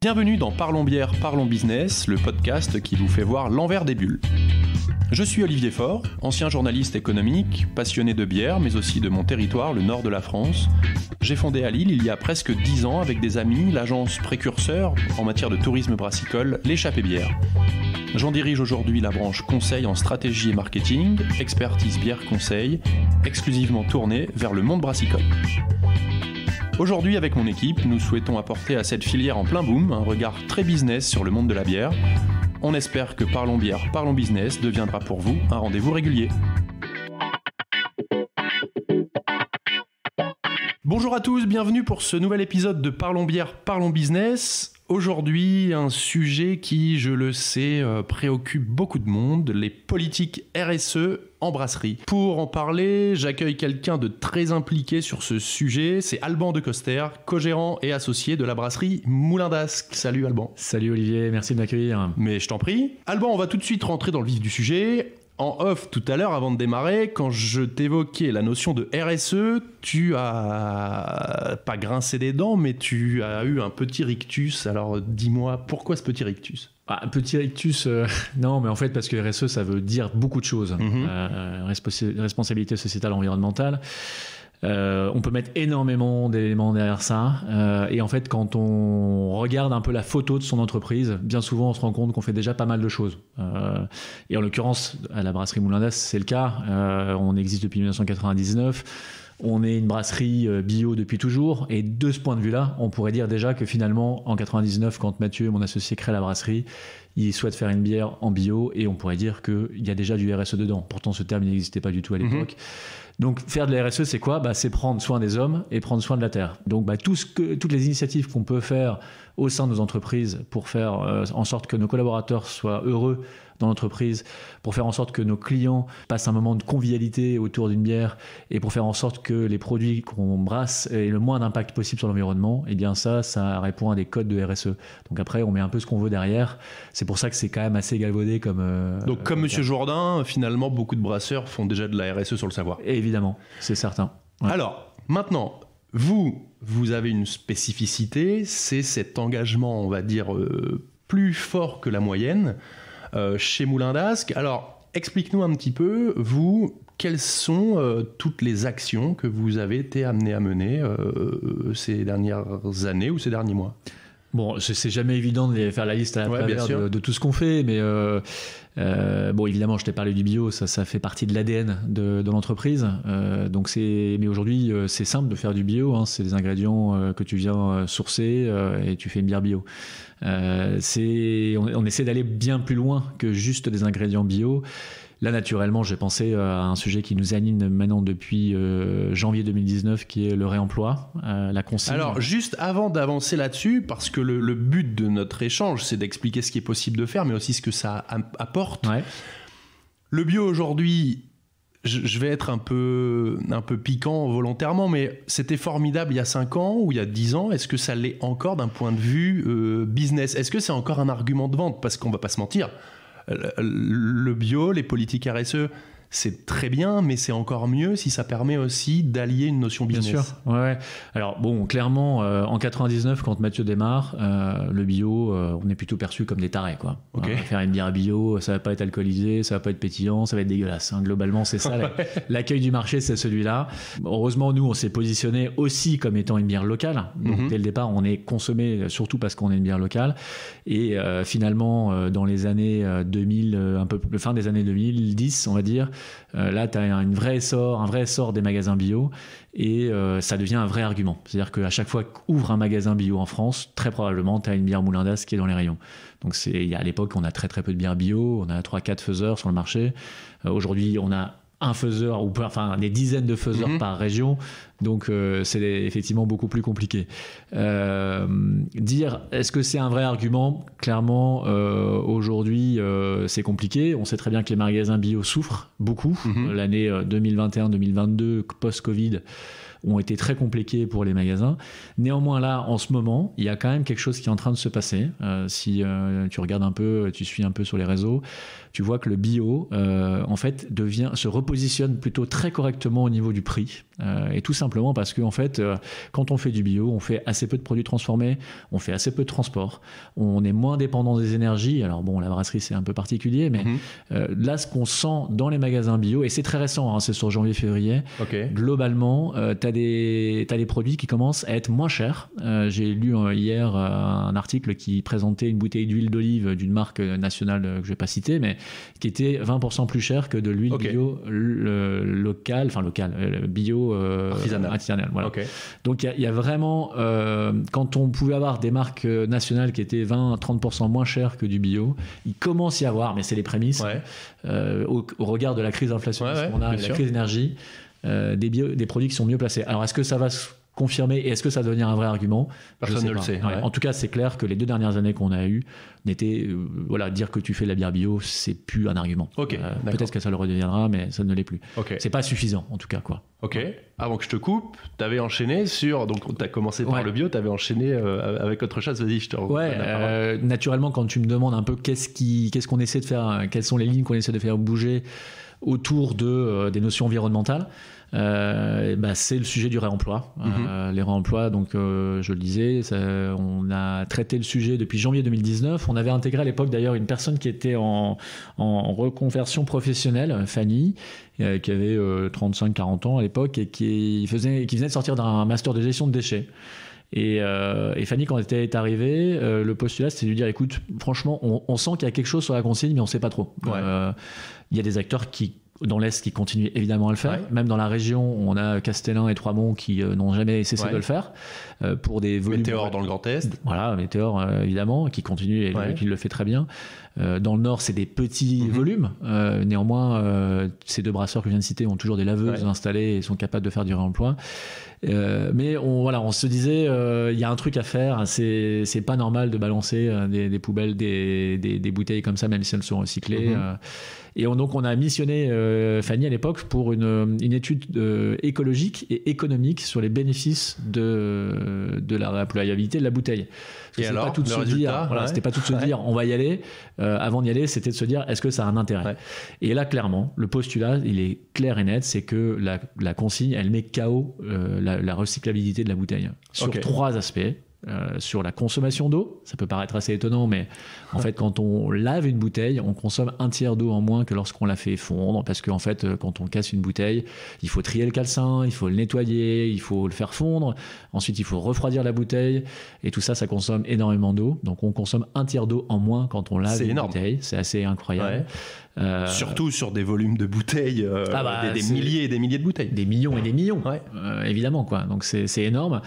Bienvenue dans Parlons Bière, Parlons Business, le podcast qui vous fait voir l'envers des bulles. Je suis Olivier Faure, ancien journaliste économique, passionné de bière, mais aussi de mon territoire, le nord de la France. J'ai fondé à Lille il y a presque 10 ans avec des amis l'agence précurseur en matière de tourisme brassicole, l'échappée bière. J'en dirige aujourd'hui la branche conseil en stratégie et marketing, expertise bière conseil, exclusivement tournée vers le monde brassicole. Aujourd'hui, avec mon équipe, nous souhaitons apporter à cette filière en plein boom un regard très business sur le monde de la bière. On espère que Parlons Bière, Parlons Business deviendra pour vous un rendez-vous régulier. Bonjour à tous, bienvenue pour ce nouvel épisode de Parlons bière, Parlons business. Aujourd'hui, un sujet qui, je le sais, euh, préoccupe beaucoup de monde, les politiques RSE en brasserie. Pour en parler, j'accueille quelqu'un de très impliqué sur ce sujet, c'est Alban de Coster, co-gérant et associé de la brasserie Moulin d'Ascq. Salut Alban. Salut Olivier, merci de m'accueillir. Mais je t'en prie. Alban, on va tout de suite rentrer dans le vif du sujet en off tout à l'heure, avant de démarrer, quand je t'évoquais la notion de RSE, tu as pas grincé des dents, mais tu as eu un petit rictus. Alors dis-moi, pourquoi ce petit rictus Un ah, petit rictus, euh, non, mais en fait, parce que RSE, ça veut dire beaucoup de choses. Mhm. Euh, euh, responsabilité sociétale environnementale. Euh, on peut mettre énormément d'éléments derrière ça. Euh, et en fait, quand on regarde un peu la photo de son entreprise, bien souvent, on se rend compte qu'on fait déjà pas mal de choses. Euh, et en l'occurrence, à la brasserie Moulin c'est le cas. on existe depuis 1999. On est une brasserie bio depuis toujours. Et de ce point de vue-là, on pourrait dire déjà que finalement, en 99, quand Mathieu, mon associé, crée la brasserie, il souhaite faire une bière en bio. Et on pourrait dire qu'il y a déjà du RSE dedans. Pourtant, ce terme n'existait pas du tout à mhm. l'époque. Donc faire de la RSE, c'est quoi bah, C'est prendre soin des hommes et prendre soin de la terre. Donc bah, tout ce que, toutes les initiatives qu'on peut faire au sein de nos entreprises pour faire euh, en sorte que nos collaborateurs soient heureux dans l'entreprise pour faire en sorte que nos clients passent un moment de convivialité autour d'une bière et pour faire en sorte que les produits qu'on brasse aient le moins d'impact possible sur l'environnement, et eh bien ça, ça répond à des codes de RSE. Donc après, on met un peu ce qu'on veut derrière. C'est pour ça que c'est quand même assez galvaudé comme. Euh, Donc comme Monsieur Jourdain, finalement, beaucoup de brasseurs font déjà de la RSE sur le savoir. évidemment, c'est certain. Alors maintenant, vous, vous avez une spécificité, c'est cet engagement, on va dire, euh, plus fort que la moyenne. Euh, chez Moulin d'Asque. Alors, explique-nous un petit peu, vous, quelles sont euh, toutes les actions que vous avez été amené à mener euh, ces dernières années ou ces derniers mois Bon, c'est jamais évident de faire la liste à la de, tout ce qu'on fait, mais euh, euh, bon, évidemment, je t'ai parlé du bio, ça, ça fait partie de l'ADN de, l'entreprise. Euh, donc c'est, mais aujourd'hui, c'est simple de faire du bio. Hein, c'est des ingrédients que tu viens sourcer et tu fais une bière bio. c'est, on essaie d'aller bien plus loin que juste des ingrédients bio. Là, naturellement, j'ai pensé euh, à un sujet qui nous anime maintenant depuis euh, janvier 2019, qui est le réemploi, euh, la consigne. Alors, juste avant d'avancer là-dessus, parce que le, but de notre échange, c'est d'expliquer ce qui est possible de faire, mais aussi ce que ça apporte. Le bio aujourd'hui, je vais être un peu, un peu piquant volontairement, mais c'était formidable il y a 5 ans ou il y a 10 ans. Est-ce que ça l'est encore d'un point de vue business Est-ce que c'est encore un argument de vente Parce qu'on ne va pas se mentir, le bio, les politiques RSE, c'est très bien, mais c'est encore mieux si ça permet aussi d'allier une notion business. Bien sûr. Alors bon, clairement, euh, en 99, quand Mathieu démarre, euh, le bio, euh, on est plutôt perçu comme des tarés, quoi. Hein, faire une bière bio, ça va pas être alcoolisé, ça va pas être pétillant, ça va être dégueulasse. Hein. Globalement, c'est ça. L'accueil du marché, c'est celui-là. Heureusement, nous, on s'est positionné aussi comme étant une bière locale. Mhm. dès le départ, on est consommé surtout parce qu'on est une bière locale. Et finalement, dans les années 2000, un peu fin des années 2010, on va dire euh, là, tu as une essor, un vrai essor des magasins bio et euh, ça devient un vrai argument. C'est-à-dire qu'à chaque fois qu'ouvre un magasin bio en France, très probablement, tu as une bière Moulin d'As qui est dans les rayons. Donc c'est, à l'époque, on a très très peu de bières bio, on a trois 4 faiseurs sur le marché. Euh, aujourd'hui, on a un faiseur ou enfin des dizaines de faiseurs mhm. par région. Donc euh, c'est effectivement beaucoup plus compliqué. Euh, dire est-ce que c'est un vrai argument Clairement, euh, aujourd'hui c'est compliqué. On sait très bien que les magasins bio souffrent beaucoup. Mhm. L'année 2021-2022 post-Covid ont été très compliqués pour les magasins. Néanmoins, là, en ce moment, il y a quand même quelque chose qui est en train de se passer. si tu regardes un peu, tu suis un peu sur les réseaux, tu vois que le bio, euh, en fait, devient, se repositionne plutôt très correctement au niveau du prix. Euh, et tout simplement parce que, en fait, euh, quand on fait du bio, on fait assez peu de produits transformés, on fait assez peu de transport, on est moins dépendant des énergies. Alors, bon, la brasserie, c'est un peu particulier, mais mhm. là, ce qu'on sent dans les magasins bio, et c'est très récent, hein, c'est sur janvier-février, globalement, tu as des, des produits qui commencent à être moins chers. J'ai lu hier un article qui présentait une bouteille d'huile d'olive d'une marque nationale que je vais pas citer, mais qui était 20% plus cher que de l'huile bio locale, local, enfin local, euh, bio euh, Donc il y, a vraiment, euh, quand on pouvait avoir des marques nationales qui étaient 20-30% moins chères que du bio, il commence à y avoir, mais c'est les prémices, au, regard de la crise inflationniste ouais, qu'on a, la crise énergie. des, des produits qui sont mieux placés. Alors, est-ce que ça va confirmé et est-ce que ça va devenir un vrai argument Personne ne le sait. En tout cas, c'est clair que les deux dernières années qu'on a eues n'étaient. Euh, voilà, dire que tu fais la bière bio, c'est plus un argument. Ok. Euh, peut-être que ça le redeviendra, mais ça ne l'est plus. Ok. C'est pas suffisant, en tout cas, quoi. Ok. Avant ah, que je te coupe, tu avais enchaîné sur. Donc, tu as commencé par le bio, tu avais enchaîné euh, avec autre chose. Vas-y, je te Ouais, naturellement, quand tu me demandes un peu qu'est-ce qu'on essaie de faire, quelles sont les lignes qu'on essaie de faire bouger autour de, euh, des notions environnementales, euh, bah, c'est le sujet du réemploi. Euh, mhm. les réemplois, donc je le disais, on a traité le sujet depuis janvier 2019. On avait intégré à l'époque d'ailleurs une personne qui était en, reconversion professionnelle, Fanny, qui avait 35-40 ans à l'époque et qui, faisait, qui venait de sortir d'un master de gestion de déchets. Et, euh, et, Fanny, quand elle est arrivée, euh, le postulat, c'est de lui dire écoute, franchement, on, sent qu'il y a quelque chose sur la consigne, mais on ne sait pas trop. Euh, il y a des acteurs qui dans l'Est qui continuent évidemment à le faire. Même dans la région, on a Castellin et Trois-Monts qui n'ont jamais cessé de le faire pour des volumes. Météor dans le Grand Est. Voilà, Météor évidemment, qui continue et, qui le fait très bien. Euh, dans le Nord, c'est des petits mhm. volumes. Euh, néanmoins, euh, ces deux brasseurs que je viens de citer ont toujours des laveuses installés installées et sont capables de faire du réemploi. mais on, voilà, on se disait, il y a un truc à faire. C'est, c'est pas normal de balancer des, des poubelles, des, des, bouteilles comme ça, même si elles sont recyclées. Mhm. Et on, donc, on a missionné Fanny à l'époque pour une, une étude écologique et économique sur les bénéfices de, de la réemployabilité de la bouteille. C'était pas tout de se dire, voilà, c'était pas tout de se dire, on va y aller. Euh, avant d'y aller, c'était de se dire, est-ce que ça a un intérêt Et là, clairement, le postulat, il est clair et net, c'est que la, consigne, elle met KO euh, la, recyclabilité de la bouteille sur trois aspects. Euh, sur la consommation d'eau. Ça peut paraître assez étonnant, mais en fait, quand on lave une bouteille, on consomme un tiers d'eau en moins que lorsqu'on la fait fondre, parce qu'en en fait, euh, quand on casse une bouteille, il faut trier le calcin, il faut le nettoyer, il faut le faire fondre. Ensuite, il faut refroidir la bouteille, et tout ça, ça consomme énormément d'eau. Donc, on consomme un tiers d'eau en moins quand on lave une bouteille. C'est assez incroyable. Euh, Surtout sur des volumes de bouteilles, euh, ah bah, des, milliers et des milliers de bouteilles. Des millions et des millions, évidemment. Quoi. Donc c'est énorme.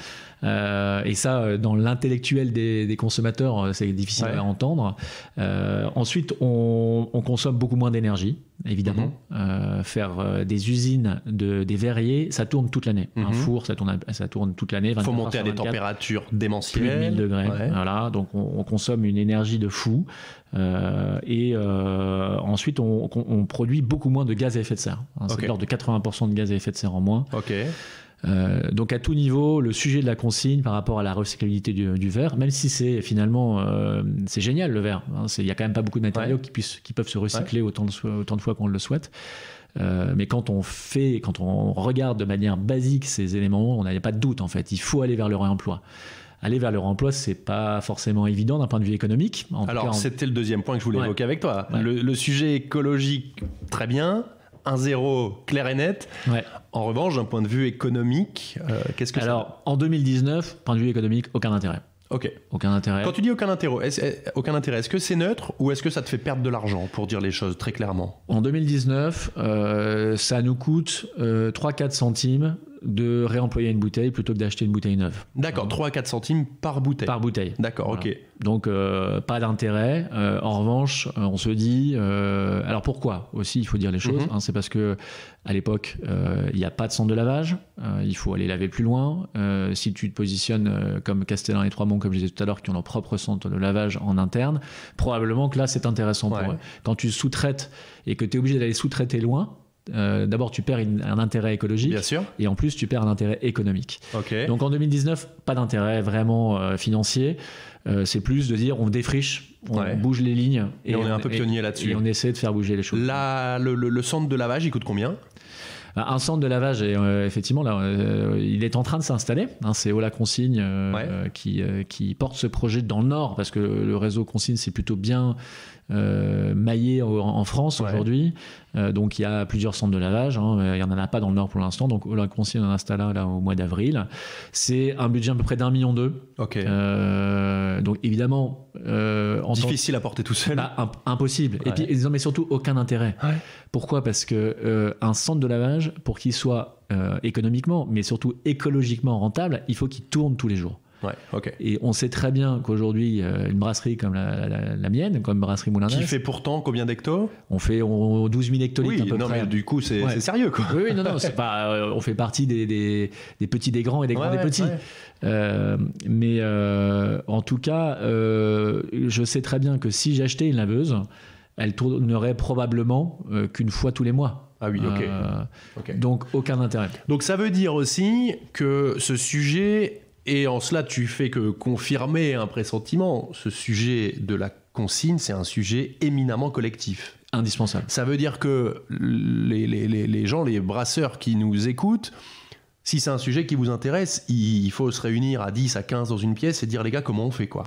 et ça, dans l'intellectuel des, consommateurs, c'est difficile à entendre. Euh, ensuite, on, consomme beaucoup moins d'énergie, évidemment. Mhm. Euh, faire euh, des usines de, des verriers, ça tourne toute l'année. Un mhm. four, ça tourne, ça tourne toute l'année. Il faut monter à des températures démentielles. Plus de 1000 degrés. Voilà, donc on, consomme une énergie de fou. et ensuite, on, produit beaucoup moins de gaz à effet de serre. Hein, c'est l'ordre de 80% de gaz à effet de serre en moins. Ok. Euh, donc à tout niveau, le sujet de la consigne par rapport à la recyclabilité du, verre, même si c'est finalement euh, c'est génial le verre, hein, il y n'y a quand même pas beaucoup de matériaux qui, qui peuvent se recycler autant, de, fois qu'on le souhaite. Euh, mais quand on fait, quand on regarde de manière basique ces éléments, on n'a pas de doute en fait. Il faut aller vers le réemploi aller vers le réemploi, c'est pas forcément évident d'un point de vue économique. Alors, c'était le deuxième point que je voulais évoquer avec toi. le, sujet écologique, très bien. 1-0 clair et net. En revanche, d'un point de vue économique, euh, qu'est-ce que Alors, en 2019, point de vue économique, aucun intérêt. Ok. Aucun intérêt. Quand tu dis aucun intérêt, est aucun intérêt, ce que c'est neutre ou est-ce que ça te fait perdre de l'argent, pour dire les choses très clairement En 2019, euh, ça nous coûte 3-4 euh, centimes de réemployer une bouteille plutôt que d'acheter une bouteille neuve. D'accord, 3 à 4 centimes par bouteille. Par bouteille. D'accord, ok. Donc euh, pas d'intérêt. Euh, en revanche, euh, on se dit, alors pourquoi aussi il faut dire les choses. Mhm. Hein, c'est parce que à l'époque, il n'y a pas de centre de lavage. il faut aller laver plus loin. si tu te positionnes comme Castellan et Trois-Monts, comme je disais tout à l'heure, qui ont leur propre centre de lavage en interne, probablement que là c'est intéressant pour eux. Quand tu sous-traites et que tu es obligé d'aller sous-traiter loin, euh, d'abord, tu perds un intérêt écologique. Et en plus, tu perds un intérêt économique. Donc en 2019, pas d'intérêt vraiment euh, financier. Euh, c'est plus de dire on défriche, on bouge les lignes. Et, on, est un peu pionnier là-dessus. on essaie de faire bouger les choses. le, centre de lavage, il coûte combien un centre de lavage, effectivement, là, il est en train de s'installer. Hein. c'est Ola Consigne qui porte ce projet dans le Nord, parce que le réseau Consigne, c'est plutôt bien euh, maillé en, France aujourd'hui. Euh, donc il y a plusieurs centres de lavage. Hein. Euh, il n'y en a pas dans le Nord pour l'instant. Donc la consigne en installe là, au mois d'avril. C'est un budget à peu près d'un million d'eux. donc évidemment. Difficile à porter tout seul. Bah, impossible. Et puis, mais surtout aucun intérêt. Pourquoi Parce que un centre de lavage, pour qu'il soit économiquement, mais surtout écologiquement rentable, il faut qu'il tourne tous les jours. Ouais, Et on sait très bien qu'aujourd'hui, une brasserie comme la, mienne, comme Brasserie Moulin Qui fait pourtant combien d'hectos On fait on, 12 000 hectolitres à peu Mais du coup, c'est sérieux, quoi. Oui, oui non, non, pas, euh, on fait partie des, des, petits des grands et des grands des petits. Euh, mais euh, en tout cas, je sais très bien que si j'achetais une laveuse, elle tournerait probablement qu'une fois tous les mois. Ah oui, ok. Donc aucun intérêt. Donc ça veut dire aussi que ce sujet et en cela, tu fais que confirmer un pressentiment. Ce sujet de la consigne, c'est un sujet éminemment collectif. Indispensable. Ça veut dire que les, les gens, les brasseurs qui nous écoutent, si c'est un sujet qui vous intéresse, il faut se réunir à 10, à 15 dans une pièce et dire les gars comment on fait quoi.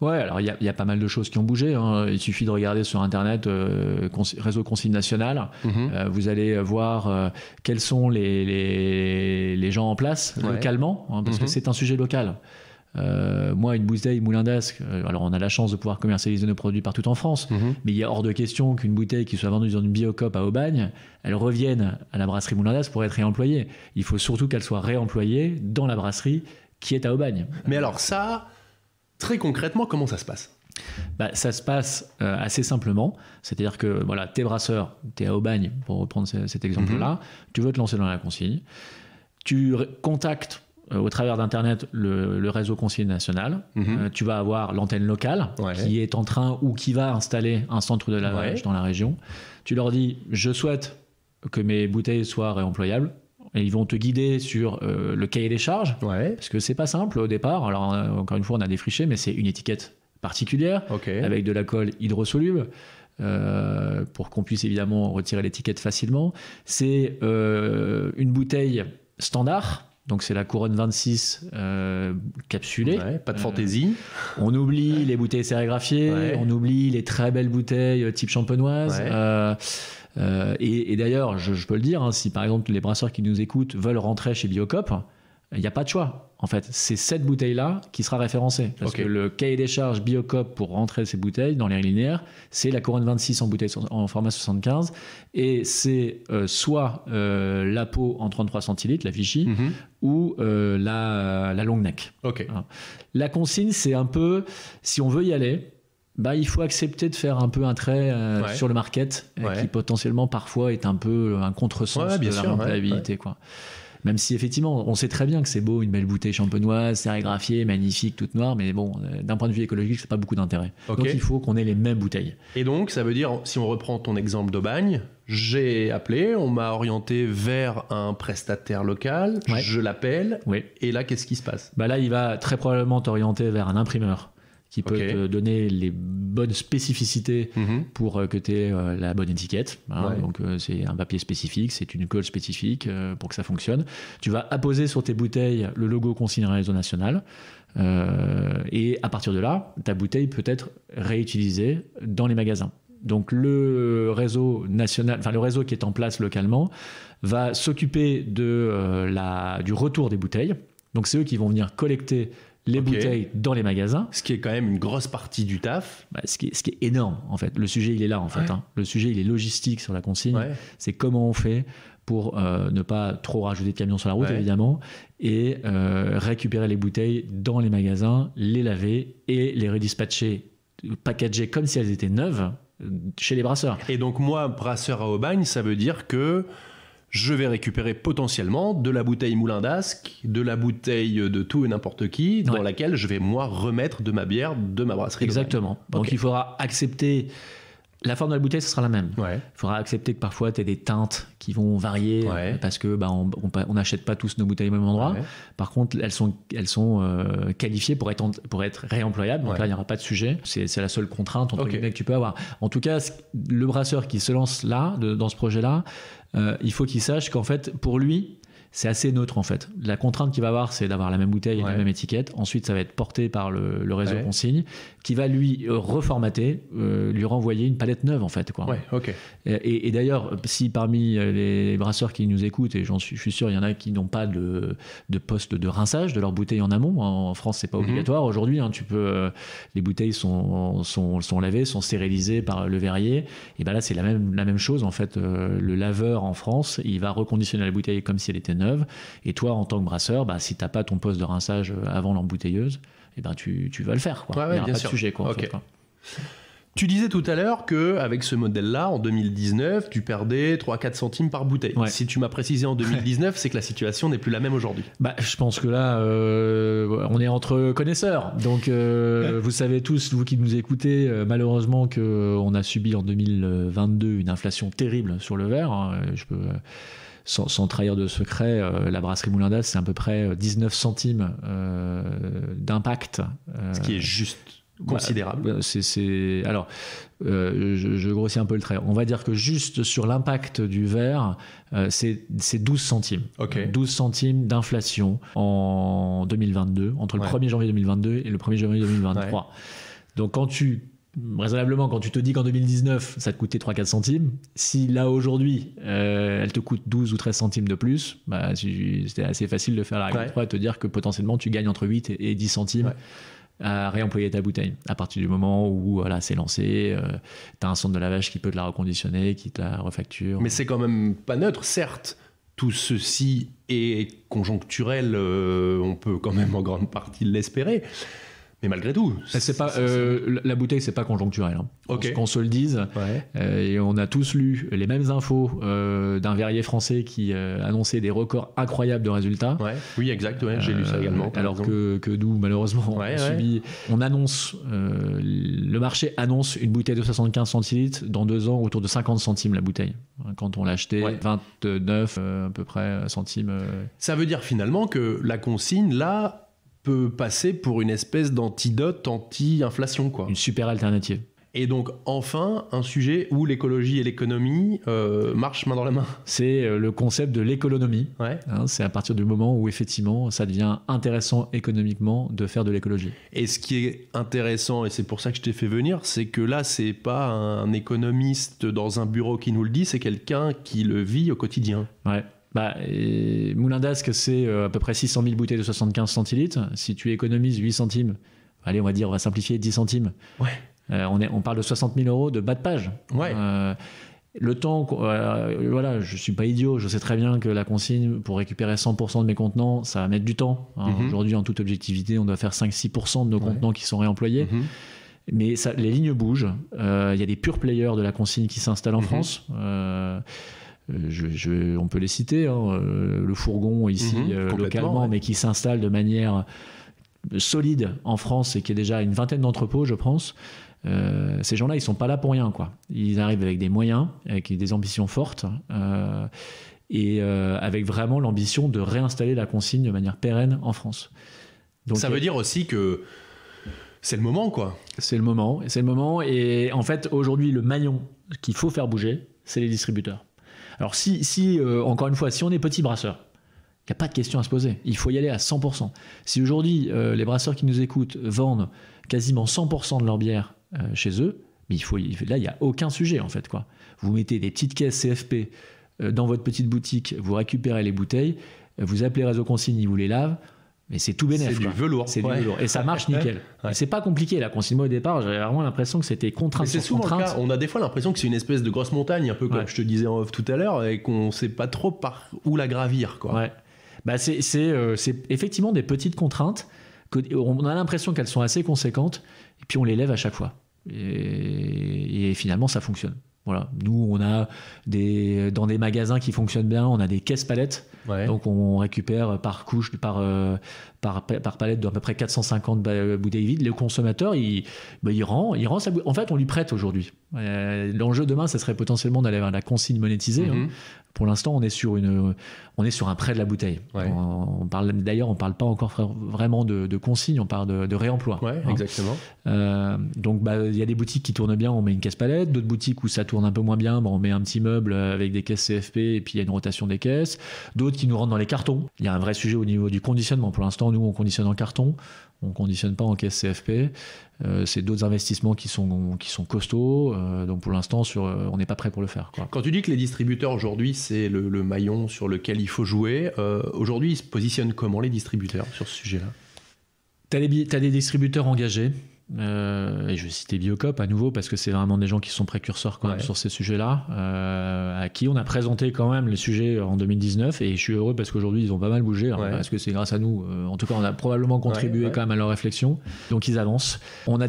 Ouais, alors il y, a pas mal de choses qui ont bougé. Hein. Il suffit de regarder sur Internet euh, Réseau Consigne National. Mm-hmm. Euh, vous allez voir euh, quels sont les, les, gens en place localement, hein, parce que mm-hmm. c'est un sujet local. moi, une bouteille Moulin alors on a la chance de pouvoir commercialiser nos produits partout en France, mm-hmm. mais il a hors de question qu'une bouteille qui soit vendue dans une biocop à Aubagne, elle revienne à la brasserie Moulin pour être réemployée. Il faut surtout qu'elle soit réemployée dans la brasserie qui est à Aubagne. Mais alors ça, Très concrètement, comment ça se passe bah, ça se passe euh, assez simplement, c'est-à-dire que voilà, t'es brasseur, t'es à Aubagne pour reprendre cet exemple-là, mhm. tu veux te lancer dans la consigne, tu contactes euh, au travers d'Internet le, réseau consigne national. Mhm. Euh, tu vas avoir l'antenne locale qui est en train ou qui va installer un centre de lavage dans la région. Tu leur dis, je souhaite que mes bouteilles soient réemployables et ils vont te guider sur euh, le cahier des charges. Parce que c'est pas simple au départ. Alors, euh, encore une fois, on a défriché, mais c'est une étiquette particulière avec de la colle hydrosoluble. Euh, pour qu'on puisse évidemment retirer l'étiquette facilement. C'est une bouteille standard. Donc c'est la couronne 26 euh, capsulée. pas de fantaisie. on oublie les bouteilles sérigraphiées, on oublie les très belles bouteilles type champenoise. Euh, et, d'ailleurs, je, peux le dire, hein, si par exemple les brasseurs qui nous écoutent veulent rentrer chez Biocop, il n'y a pas de choix. En fait, c'est cette bouteille-là qui sera référencée. Parce que le cahier des charges Biocop pour rentrer ces bouteilles dans les linéaires, c'est la couronne 26 en, bouteille, en format 75. Et c'est euh, soit euh, la peau en 33 centilitres, la Vichy, mhm. ou la, la longue neck. La consigne, c'est un peu, si on veut y aller, bah, il faut accepter de faire un peu un trait euh, sur le market euh, qui potentiellement parfois est un peu euh, un contresens de la rentabilité quoi. Même si effectivement, on sait très bien que c'est beau, une belle bouteille champenoise, sérigraphiée, magnifique, toute noire, mais bon, d'un point de vue écologique, c'est pas beaucoup d'intérêt. Donc il faut qu'on ait les mêmes bouteilles. Et donc, ça veut dire, si on reprend ton exemple d'Aubagne, j'ai appelé, on m'a orienté vers un prestataire local, je l'appelle, et là, qu'est-ce qui se passe Bah là, il va très probablement t'orienter vers un imprimeur qui peut te euh, donner les bonnes spécificités mhm. pour euh, que tu aies euh, la bonne étiquette. Hein. Donc c'est un papier spécifique, c'est une colle spécifique pour que ça fonctionne. Tu vas apposer sur tes bouteilles le logo consigné réseau national. et à partir de là, ta bouteille peut être réutilisée dans les magasins. Donc le réseau national, enfin le réseau qui est en place localement, va s'occuper de la, du retour des bouteilles. Donc c'est eux qui vont venir collecter les bouteilles dans les magasins. Ce qui est quand même une grosse partie du taf. Bah, ce, qui est, énorme, en fait. Le sujet, il est là, en fait. Hein. Le sujet, il est logistique sur la consigne. C'est comment on fait pour euh, ne pas trop rajouter de camions sur la route, évidemment, et euh, récupérer les bouteilles dans les magasins, les laver et les redispatcher, packager comme si elles étaient neuves euh, chez les brasseurs. Et donc, moi, brasseur à Aubagne, ça veut dire que je vais récupérer potentiellement de la bouteille moulin d'asque, de la bouteille de tout et n'importe qui, dans laquelle je vais moi remettre de ma bière, de ma brasserie. Exactement. Donc il faudra accepter la forme de la bouteille, ce sera la même. Il faudra accepter que parfois, tu as des teintes qui vont varier euh, parce que bah, on n'achète pas tous nos bouteilles au même endroit. Par contre, elles sont, elles sont euh, qualifiées pour être, pour être réemployables. Donc là, il n'y aura pas de sujet. C'est la seule contrainte entre que tu peux avoir. En tout cas, le brasseur qui se lance là, dans ce projet-là, euh, il faut qu'il sache qu'en fait, pour lui, c'est assez neutre en fait. La contrainte qu'il va avoir, c'est d'avoir la même bouteille et la même étiquette. Ensuite, ça va être porté par le, réseau consigne qui va lui euh, reformater, euh, lui renvoyer une palette neuve en fait. Quoi. ok. Et, d'ailleurs, si parmi euh, les brasseurs qui nous écoutent, et j'en suis, je suis sûr, il y en a qui n'ont pas de, poste de rinçage de leur bouteille en amont. En France, c'est pas mhm. obligatoire. Aujourd'hui, hein, tu peux, les bouteilles sont, sont, lavées, sont stérilisées par le verrier. Et ben là, c'est la même, la même chose en fait. le laveur en France, il va reconditionner la bouteille comme si elle était neuve et toi, en tant que brasseur, bah, si n'as pas ton poste de rinçage euh, avant l'embouteilleuse, eh ben, tu, vas le faire. Il n'y a pas de sujet. Tu disais tout à l'heure que avec ce modèle-là, en 2019, tu perdais 3-4 centimes par bouteille. Si tu m'as précisé en 2019, c'est que la situation n'est plus la même aujourd'hui. Bah, je pense que là, euh, on est entre connaisseurs. Donc, euh, vous savez tous, vous qui nous écoutez, malheureusement qu'on a subi en 2022 une inflation terrible sur le verre. Hein. je peux sans, trahir de secret, euh, la brasserie Moulin c'est à peu près 19 euh, centimes euh, d'impact. Ce qui est juste bah, considérable. Bah, c'est, Alors, je, grossis un peu le trait. On va dire que juste sur l'impact du verre, c'est, 12 centimes. 12 centimes d'inflation en 2022, entre le 1er janvier 2022 et le 1er janvier 2023. Donc quand tu raisonnablement, quand tu te dis qu'en 2019, ça te coûtait 3-4 centimes, si là aujourd'hui, euh, elle te coûte 12 ou 13 centimes de plus, bah, c'était assez facile de faire la règle 3 et te dire que potentiellement tu gagnes entre 8 et 10 centimes. à réemployer ta bouteille à partir du moment où voilà, c'est lancé, euh, tu as un centre de lavage qui peut te la reconditionner, qui te la refacture. Mais c'est quand même pas neutre, certes, tout ceci est conjoncturel, euh, on peut quand même en grande partie l'espérer, mais malgré tout. C'est pas, euh, la bouteille, c'est pas conjoncturel. Qu'on hein. se le dise. Euh, et on a tous lu les mêmes infos euh, d'un verrier français qui annonçait des records incroyables de résultats. Oui, exact. j'ai lu ça également. Alors que, que nous, malheureusement, on, subit, on annonce, le marché annonce une bouteille de 75 centilitres dans deux ans autour de 50 centimes la bouteille. Quand on l'achetait, 29 à peu près centimes. Ça veut dire finalement que la consigne, là, peut passer pour une espèce d'antidote anti-inflation. quoi. Une super alternative. Et donc enfin, un sujet où l'écologie et l'économie euh, marchent main dans la main. C'est euh, le concept de l'économie. Ouais. Hein, c'est à partir du moment où effectivement ça devient intéressant économiquement de faire de l'écologie. Et ce qui est intéressant, et c'est pour ça que je t'ai fait venir, c'est que là, c'est pas un économiste dans un bureau qui nous le dit, c'est quelqu'un qui le vit au quotidien. Ouais. Bah, Moulin d'Asque, c'est euh, à peu près 600 000 bouteilles de 75 centilitres. Si tu économises 8 centimes, allez, on va dire, on va simplifier 10 centimes. Euh, on, parle de 60 000 euros de bas de page. Euh, le temps, voilà, je suis pas idiot, je sais très bien que la consigne pour récupérer 100% de mes contenants, ça va mettre du temps. Hein. Mhm. Aujourd'hui, en toute objectivité, on doit faire 5-6% de nos contenants qui sont réemployés. Mhm. Mais les lignes bougent. Il y a des purs players de la consigne qui s'installent en mhm. France on peut les citer, hein, euh, le fourgon ici mhm, euh, localement, mais qui s'installe de manière solide en France et qui est déjà une vingtaine d'entrepôts, je pense. Euh, ces gens-là, ils sont pas là pour rien, quoi. Ils arrivent avec des moyens, avec des ambitions fortes, et avec vraiment l'ambition de réinstaller la consigne de manière pérenne en France. Donc, ça veut dire aussi que c'est le moment, quoi. C'est le moment, c'est le moment. Et en fait, aujourd'hui, le maillon qu'il faut faire bouger, c'est les distributeurs. Alors si, euh, encore une fois, si on est petit brasseur, il n'y a pas de question à se poser. Il faut y aller à 100%. Si aujourd'hui, euh, les brasseurs qui nous écoutent vendent quasiment 100% de leur bière euh, chez eux, mais il faut, là, il n'y a aucun sujet, en fait. Quoi. Vous mettez des petites caisses CFP dans votre petite boutique, vous récupérez les bouteilles, vous appelez Réseau Consigne, ils vous les lavent, mais c'est tout bénéfique. C'est du velours. C'est du Et ça marche nickel. C'est pas compliqué. là. La consigne au départ, j'avais vraiment l'impression que c'était contraint C'est souvent contrainte. Le cas. On a des fois l'impression que c'est une espèce de grosse montagne, un peu comme je te disais en off tout à l'heure, et qu'on sait pas trop par où la gravir. Quoi. Bah c'est euh, c'est effectivement des petites contraintes. Que, on a l'impression qu'elles sont assez conséquentes, et puis on les lève à chaque fois. et finalement, ça fonctionne. Nous, on a des, dans des magasins qui fonctionnent bien, on a des caisses palettes. Donc, on récupère par couche, par, euh, par, par palette d'à peu près 450 bouteilles vides. Le consommateur, il, bah, il, rend, il En fait, on lui prête aujourd'hui. Euh, l'enjeu demain, ce serait potentiellement d'aller vers la consigne monétisée. Hein. Mm-hmm. Pour l'instant, on est sur une, on est sur un prêt de la bouteille. On, on, parle d'ailleurs, on parle pas encore vraiment de, de consigne, on parle de, réemploi. Hein. exactement. Euh, donc, bah, il y a des boutiques qui tournent bien, on met une caisse palette. D'autres boutiques où ça tourne un peu moins bien, bah, on met un petit meuble euh, avec des caisses CFP et puis il y a une rotation des caisses. D'autres qui nous rentrent dans les cartons. Il y a un vrai sujet au niveau du conditionnement. Pour l'instant, nous, on conditionne en carton on conditionne pas en caisse CFP. Euh, c'est d'autres investissements qui sont, qui sont costauds. Euh, donc pour l'instant, sur, euh, on n'est pas prêt pour le faire. Quand tu dis que les distributeurs aujourd'hui, c'est le, maillon sur lequel il faut jouer, aujourd'hui, ils se positionnent comment les distributeurs sur ce sujet-là Tu as des distributeurs engagés euh, et je vais citer Biocop à nouveau parce que c'est vraiment des gens qui sont précurseurs quand même sur ces sujets-là, euh, à qui on a présenté quand même les sujets euh, en 2019 et je suis heureux parce qu'aujourd'hui ils ont pas mal bougé. Hein, parce que c'est grâce à nous, en tout cas on a probablement contribué quand même à leur réflexion. Donc ils avancent. On a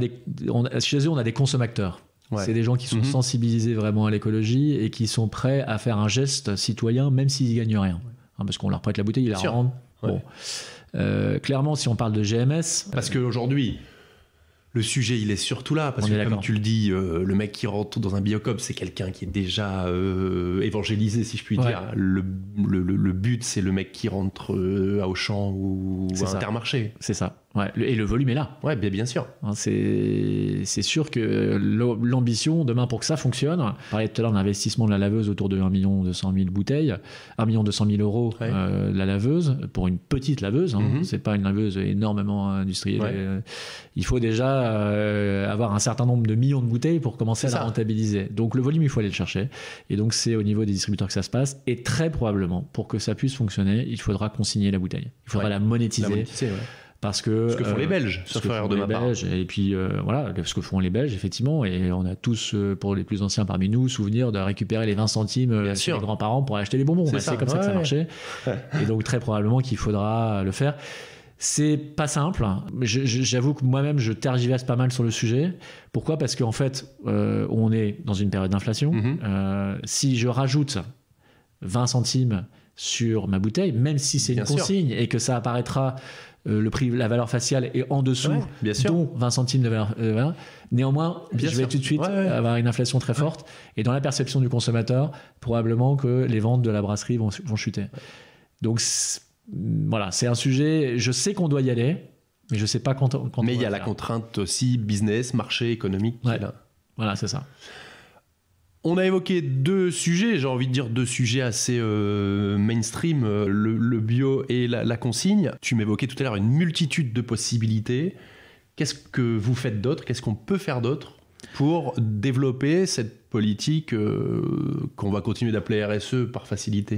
chez eux on a des consommateurs. C'est des gens qui sont mm-hmm. sensibilisés vraiment à l'écologie et qui sont prêts à faire un geste citoyen même s'ils gagnent rien. Hein, parce qu'on leur prête la bouteille, ils la rendent. clairement, si on parle de GMS, parce qu'aujourd'hui, le sujet, il est surtout là, parce que comme tu le dis, euh, le mec qui rentre dans un biocop, c'est quelqu'un qui est déjà euh, évangélisé, si je puis dire. Le, but, c'est le mec qui rentre euh, à Auchan ou à Intermarché. C'est ça. Ouais, et le volume est là. Ouais, bien, bien sûr. Hein, c'est sûr que l'ambition demain pour que ça fonctionne, parlait tout à l'heure d'investissement de la laveuse autour de 1 million 200 000 bouteilles, 1 million 200 000 euros euh, la laveuse pour une petite laveuse. Hein, mm-hmm. C'est pas une laveuse énormément industrielle. Euh, il faut déjà euh, avoir un certain nombre de millions de bouteilles pour commencer à la rentabiliser. Donc le volume, il faut aller le chercher. Et donc c'est au niveau des distributeurs que ça se passe. Et très probablement, pour que ça puisse fonctionner, il faudra consigner la bouteille. Il faudra La monétiser parce que, ce que font euh, les Belges, ce que font de les Belges, et puis euh, voilà, ce que font les Belges, effectivement, et on a tous, euh, pour les plus anciens parmi nous, souvenir de récupérer les 20 centimes grands-parents pour acheter les bonbons. C'est bah, comme ça que ça marchait. et donc très probablement qu'il faudra le faire. C'est pas simple. J'avoue que moi-même, je tergiverse pas mal sur le sujet. Pourquoi Parce qu'en fait, on est dans une période d'inflation. Mm-hmm. si je rajoute 20 centimes sur ma bouteille, même si c'est une consigne et que ça apparaîtra euh, le prix, la valeur faciale est en dessous, dont 20 centimes de valeur. Euh, Néanmoins, je vais tout de suite avoir une inflation très forte. Et dans la perception du consommateur, probablement que les ventes de la brasserie vont, chuter. Donc voilà, c'est un sujet. Je sais qu'on doit y aller, mais je sais pas quand. quand mais il y a la contrainte aussi business, marché, économique. Voilà, c'est ça. On a évoqué deux sujets, j'ai envie de dire deux sujets assez euh, mainstream, euh, le, bio et la, consigne. Tu m'évoquais tout à l'heure une multitude de possibilités. Qu'est-ce que vous faites d'autre Qu'est-ce qu'on peut faire d'autre pour développer cette politique euh, qu'on va continuer d'appeler RSE par facilité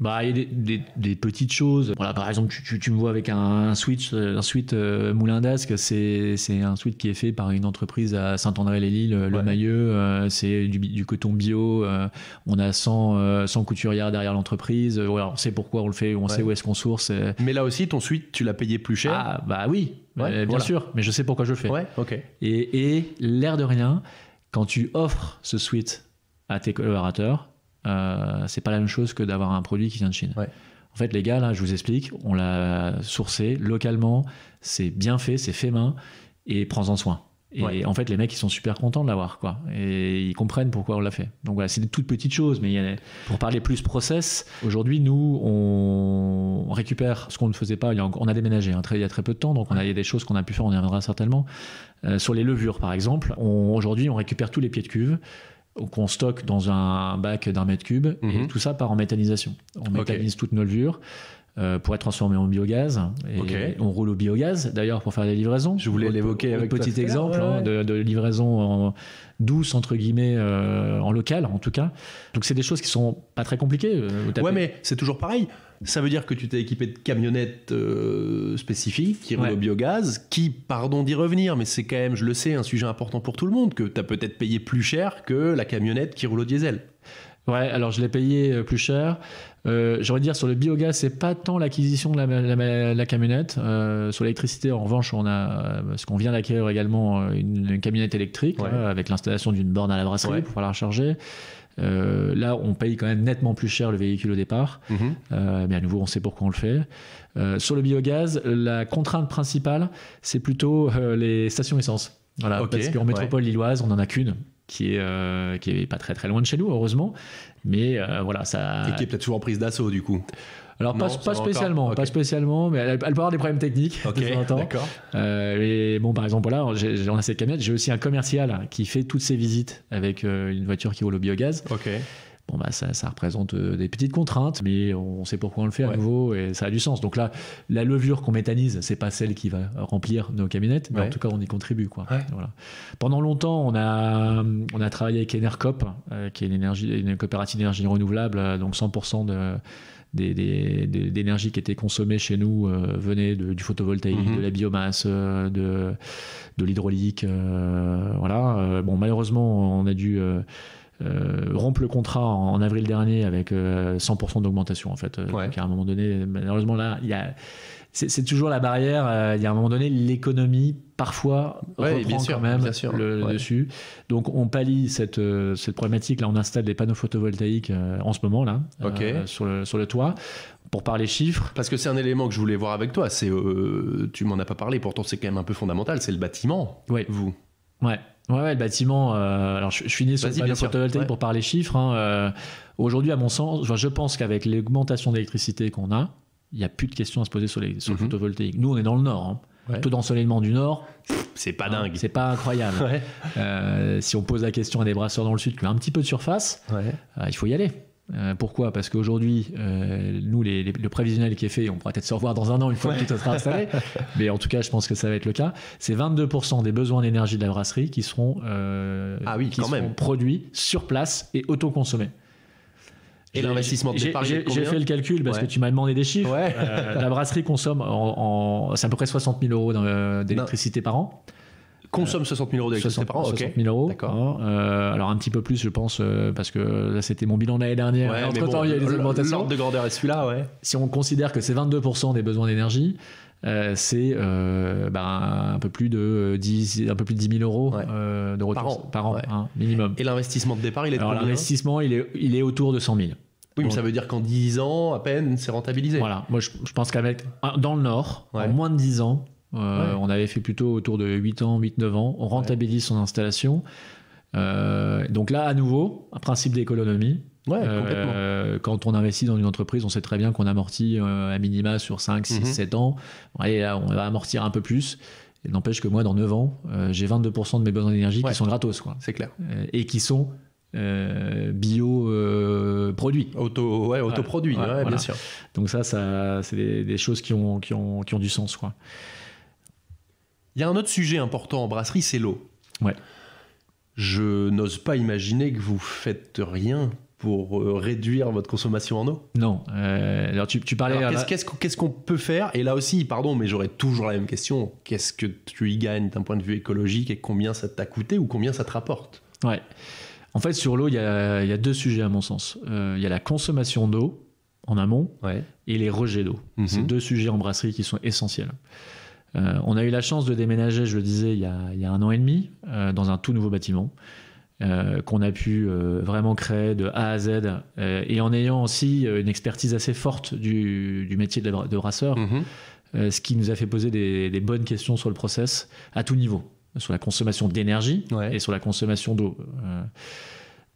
bah, il y a des, des, petites choses. Voilà, par exemple, tu, tu, me vois avec un, switch, euh, un suite euh, Moulin d'Asque. C'est, un switch qui est fait par une entreprise à Saint-André-les-Lilles, euh, le Mailleux. c'est du, coton bio. on a 100, 100 couturières derrière l'entreprise. on sait pourquoi on le fait, on sait où est-ce qu'on source. Mais là aussi, ton suite, tu l'as payé plus cher. Ah, bah oui, bien sûr. Mais je sais pourquoi je le fais. ok. Et, et l'air de rien, quand tu offres ce suite à tes collaborateurs, euh, c'est pas la même chose que d'avoir un produit qui vient de Chine. En fait, les gars, là, je vous explique, on l'a sourcé localement, c'est bien fait, c'est fait main, et prends-en soin. Et en fait, les mecs, ils sont super contents de l'avoir, quoi. Et ils comprennent pourquoi on l'a fait. Donc voilà, c'est des toutes petites choses, mais il pour parler plus process, aujourd'hui, nous, on récupère ce qu'on ne faisait pas. On a déménagé hein, il y a très peu de temps, donc on il y a des choses qu'on a pu faire, on y reviendra certainement. Euh, sur les levures, par exemple, aujourd'hui, on récupère tous les pieds de cuve qu'on stocke dans un bac d'un mètre cube, et mhm. tout ça part en méthanisation. On méthanise toutes nos levures euh, pour être transformées en biogaz. Et On roule au biogaz, d'ailleurs, pour faire des livraisons. Je voulais l'évoquer avec petit exemple hein, de, livraison en douce, entre guillemets, euh, en local, en tout cas. Donc, c'est des choses qui sont pas très compliquées. Euh, ouais, mais c'est toujours pareil. Ça veut dire que tu t'es équipé de camionnettes euh, spécifiques qui roulent au biogaz, qui, pardon d'y revenir, mais c'est quand même, je le sais, un sujet important pour tout le monde, que tu as peut-être payé plus cher que la camionnette qui roule au diesel. Ouais, alors je l'ai payé euh, plus cher. Euh, J'aurais dire sur le biogaz, c'est pas tant l'acquisition de la, camionnette. Euh, sur l'électricité, en revanche, on a ce qu'on vient d'acquérir également une, camionnette électrique avec l'installation d'une borne à la brasserie pour pouvoir la recharger. Euh, là, on paye quand même nettement plus cher le véhicule au départ. Mhm. Euh, mais à nouveau, on sait pourquoi on le fait. Euh, sur le biogaz, la contrainte principale, c'est plutôt les stations essence. Voilà, parce qu'en métropole lilloise, on n'en a qu'une qui est, qui pas très très loin de chez nous, heureusement. Mais voilà, ça. Et qui est peut-être souvent prise d'assaut, du coup. Alors, pas, pas spécialement, pas spécialement, mais elle, peut avoir des problèmes techniques euh, et bon, par exemple, là, on a cette camionnette, j'ai aussi un commercial qui fait toutes ses visites avec euh, une voiture qui roule au biogaz. Ok. Bon, bah, ça, représente euh, des petites contraintes, mais on sait pourquoi on le fait à nouveau et ça a du sens. Donc là, la levure qu'on méthanise, c'est pas celle qui va remplir nos camionnettes, mais en tout cas, on y contribue. Quoi. Pendant longtemps, on a, on a travaillé avec Enercop, qui est une, énergie, une coopérative d'énergie renouvelable, donc 100% de, des, d'énergie qui était consommée chez nous euh, venait du photovoltaïque, mhm. de la biomasse, euh, de, de l'hydraulique. Euh, voilà. bon, malheureusement, on a dû rompre le contrat en, avril dernier avec 100% d'augmentation, en fait. à un moment donné, malheureusement, là, il y a c'est toujours la barrière. Euh, il y a un moment donné, l'économie parfois ouais, reprend bien sûr, quand même le dessus. Donc on palie cette, euh, cette problématique. Là, on installe des panneaux photovoltaïques euh, en ce moment là sur, le, sur le toit pour parler chiffres. Parce que c'est un élément que je voulais voir avec toi. C'est ne tu m'en as pas parlé. Pourtant, c'est quand même un peu fondamental. C'est le bâtiment. Ouais, Vous. Ouais. Ouais, le bâtiment. alors, je, finis sur le panneaux photovoltaïque pour parler chiffres. Hein, aujourd'hui, à mon sens, je pense qu'avec l'augmentation d'électricité qu'on a, il n'y a plus de questions à se poser sur, les, sur le mhm. photovoltaïque. Nous, on est dans le nord. Hein. Taux d'ensoleillement du nord, c'est pas dingue. c'est pas incroyable. Euh, si on pose la question à des brasseurs dans le sud qui ont un petit peu de surface, euh, il faut y aller. Euh, pourquoi Parce qu'aujourd'hui, nous, le prévisionnel qui est fait, on pourra peut-être se revoir dans un an une fois que tout sera installé, mais en tout cas, je pense que ça va être le cas. C'est 22% des besoins d'énergie de la brasserie qui seront, ah qui seront produits sur place et autoconsommés. Et l'investissement de départ, J'ai fait le calcul parce que tu m'as demandé des chiffres. Euh, la brasserie consomme, en, c'est à peu près 60 000 euros euh, d'électricité par an consomme 60 euh, 000 euros d'électricité par an. 60 000 euros. D'accord. Hein. alors un petit peu plus, je pense, parce que là c'était mon bilan l'année dernière. entre temps, il y a des augmentations. de grandeur est celui-là, ouais. Si on considère que c'est 22% des besoins d'énergie, c'est ben, un peu plus de 10, un peu plus de 10 000 euros de par an, par an hein, minimum. Et l'investissement de départ, il est alors, L'investissement, il est, il est autour de 100 000. Oui, mais ça veut dire qu'en 10 ans, à peine, c'est rentabilisé. Voilà, moi je, pense qu'avec, ah, dans le Nord, en moins de 10 ans, euh, on avait fait plutôt autour de 8 ans, 8-9 ans, on rentabilise son installation. Euh, donc là, à nouveau, un principe d'économie. Ouais, euh, quand on investit dans une entreprise, on sait très bien qu'on amortit euh, à minima sur 5, 6, 7 ans. Et là, on va amortir un peu plus. N'empêche que moi, dans 9 ans, j'ai 22% de mes besoins d'énergie qui sont gratos. C'est clair. et qui sont euh, bio produits euh, produit. Auto, ouais, bien sûr. Donc ça, ça c'est des, choses qui ont, qui ont, du sens. Quoi. Il y a un autre sujet important en brasserie, c'est l'eau. Ouais. Je n'ose pas imaginer que vous faites rien pour euh, réduire votre consommation en eau Non. alors tu, tu parlais. Qu'est-ce qu'on peut faire Et là aussi, pardon, mais j'aurais toujours la même question. Qu'est-ce que tu y gagnes d'un point de vue écologique et combien ça t'a coûté ou combien ça te rapporte Ouais. En fait, sur l'eau, il y, a, deux sujets à mon sens. Euh, il y a la consommation d'eau en amont et les rejets d'eau. Mhm. C'est deux sujets en brasserie qui sont essentiels. Euh, on a eu la chance de déménager, je le disais, il y a, un an et demi, euh, dans un tout nouveau bâtiment, qu'on a pu vraiment créer de A à Z, et en ayant aussi une expertise assez forte du, métier de, brasseur, mhm. ce qui nous a fait poser des, des bonnes questions sur le process à tout niveau sur la consommation d'énergie et sur la consommation d'eau. Euh,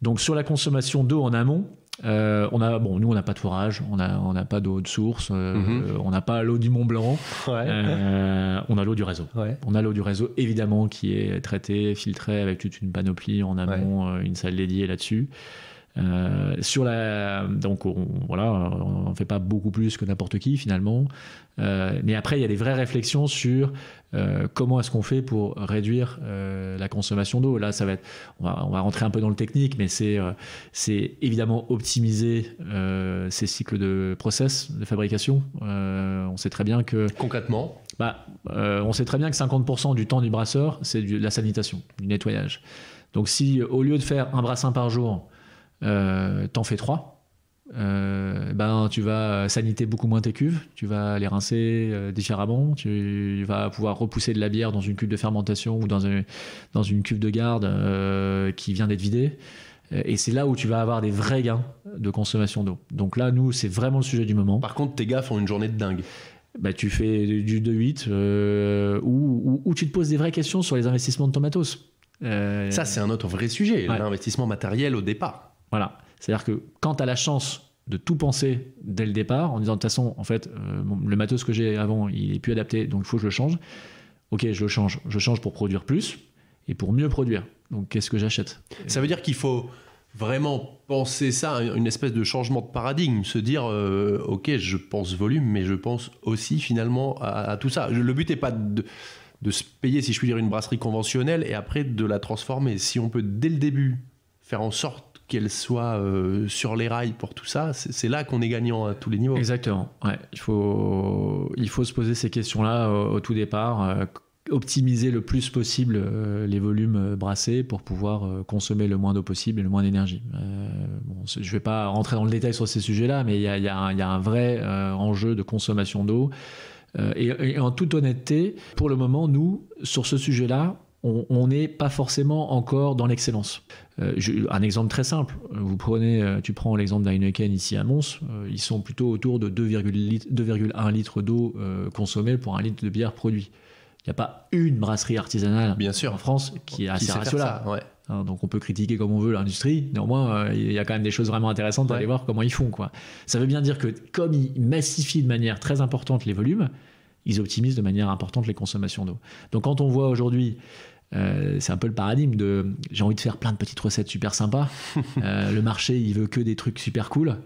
donc sur la consommation d'eau en amont, euh, on a bon, nous on n'a pas de forage, on n'a on pas d'eau de source, euh, mhm. on n'a pas l'eau du Mont Blanc, on a l'eau du réseau. On a l'eau du réseau évidemment qui est traitée, filtrée avec toute une panoplie en amont, une salle dédiée là-dessus. Euh, sur la, donc on, voilà, on fait pas beaucoup plus que n'importe qui finalement. Euh, mais après, il y a des vraies réflexions sur euh, comment est-ce qu'on fait pour réduire la consommation d'eau. Là, ça va être, on va, rentrer un peu dans le technique, mais c'est évidemment optimiser ces cycles de process de fabrication. on sait très bien que concrètement, bah, on sait très bien que 50% du temps du brasseur, c'est de la sanitation, du nettoyage. Donc si au lieu de faire un brassin par jour euh, t'en fais trois, euh, ben, tu vas saniter beaucoup moins tes cuves, tu vas les rincer euh, différemment, tu vas pouvoir repousser de la bière dans une cuve de fermentation ou dans, une cuve de garde euh, qui vient d'être vidée. Et c'est là où tu vas avoir des vrais gains de consommation d'eau. Donc là, nous, c'est vraiment le sujet du moment. Par contre, tes gars font une journée de dingue. Bah, tu fais du 2-8 ou, tu te poses des vraies questions sur les investissements de Tomatos. Ça, c'est un autre vrai sujet, l'investissement matériel au départ. Voilà. C'est-à-dire que quand tu as la chance de tout penser dès le départ en disant de toute façon, en fait, euh, le matos que j'ai avant, il est plus adapté, donc il faut que je le change. Ok, je le change. Je change pour produire plus et pour mieux produire. Donc qu'est-ce que j'achète Ça veut dire qu'il faut vraiment penser ça, une espèce de changement de paradigme, se dire, euh, ok, je pense volume, mais je pense aussi finalement à, tout ça. Le but n'est pas de, de se payer, si je puis dire, une brasserie conventionnelle et après de la transformer. Si on peut dès le début faire en sorte qu'elle soit euh, sur les rails pour tout ça, c'est là qu'on est gagnant à tous les niveaux. Exactement. Il, faut, se poser ces questions-là euh, au, tout départ. Euh, optimiser le plus possible les volumes brassés pour pouvoir consommer le moins d'eau possible et le moins d'énergie. Bon, je ne vais pas rentrer dans le détail sur ces sujets-là, mais il y, a, un vrai enjeu de consommation d'eau. et, en toute honnêteté, pour le moment, nous, sur ce sujet-là, on n'est pas forcément encore dans l'excellence. Euh, un exemple très simple, euh, vous prenez, euh, tu prends l'exemple d'Heineken ici à Mons, ils sont plutôt autour de 2,1 litres d'eau consommée pour un litre de bière produit. Il n'y a pas une brasserie artisanale en France qui est assez ces hein, donc on peut critiquer comme on veut l'industrie, néanmoins il y a quand même des choses vraiment intéressantes à aller voir comment ils font. Quoi. Ça veut bien dire que comme ils massifient de manière très importante les volumes, ils optimisent de manière importante les consommations d'eau. Donc quand on voit aujourd'hui euh, c'est un peu le paradigme de j'ai envie de faire plein de petites recettes super sympas. Euh, le marché, il veut que des trucs super cool.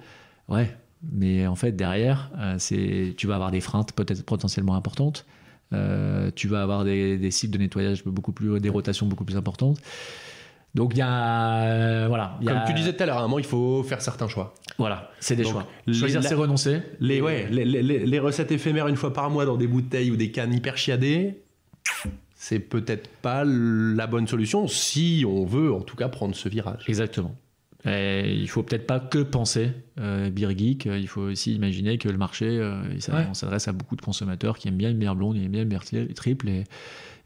Ouais, mais en fait, derrière, euh, c'est tu vas avoir des freintes peut-être potentiellement importantes. tu vas avoir des, des, cycles de nettoyage beaucoup plus, des rotations beaucoup plus importantes. Donc il y a euh, voilà. Comme tu disais tout à l'heure, à un moment il faut faire certains choix. Voilà, c'est des choix. Choisir, c'est renoncer. Les, ouais, les, les, les, recettes éphémères une fois par mois dans des bouteilles ou des cannes hyper chiadées, c'est peut-être pas la bonne solution si on veut en tout cas prendre ce virage. Exactement. Et il faut peut-être pas que penser euh, geek, il faut aussi imaginer que le marché, euh, on s'adresse à beaucoup de consommateurs qui aiment bien une bière blonde, qui aiment bien une bière triple et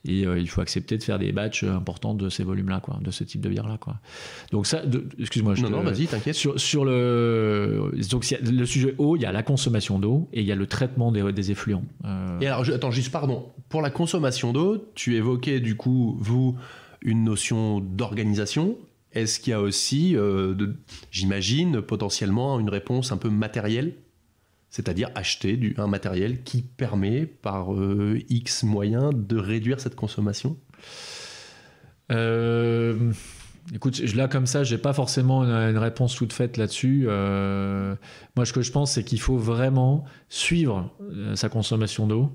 et euh, il faut accepter de faire des batchs euh, importants de ces volumes-là, de ce type de bière-là, quoi. Donc ça, excuse-moi. Non, non, vas-y, t'inquiète. Sur, le le sujet eau, il y a la consommation d'eau et il y a le traitement des, effluents. Euh. Et alors, attends, juste pardon. Pour la consommation d'eau, tu évoquais du coup vous une notion d'organisation. Est-ce qu'il y a aussi, j'imagine, potentiellement une réponse un peu matérielle c'est-à-dire acheter du, un matériel qui permet par euh, X moyens de réduire cette consommation euh, Écoute, là comme ça, j'ai pas forcément une, réponse toute faite là-dessus. Euh, moi, ce que je pense, c'est qu'il faut vraiment suivre sa consommation d'eau,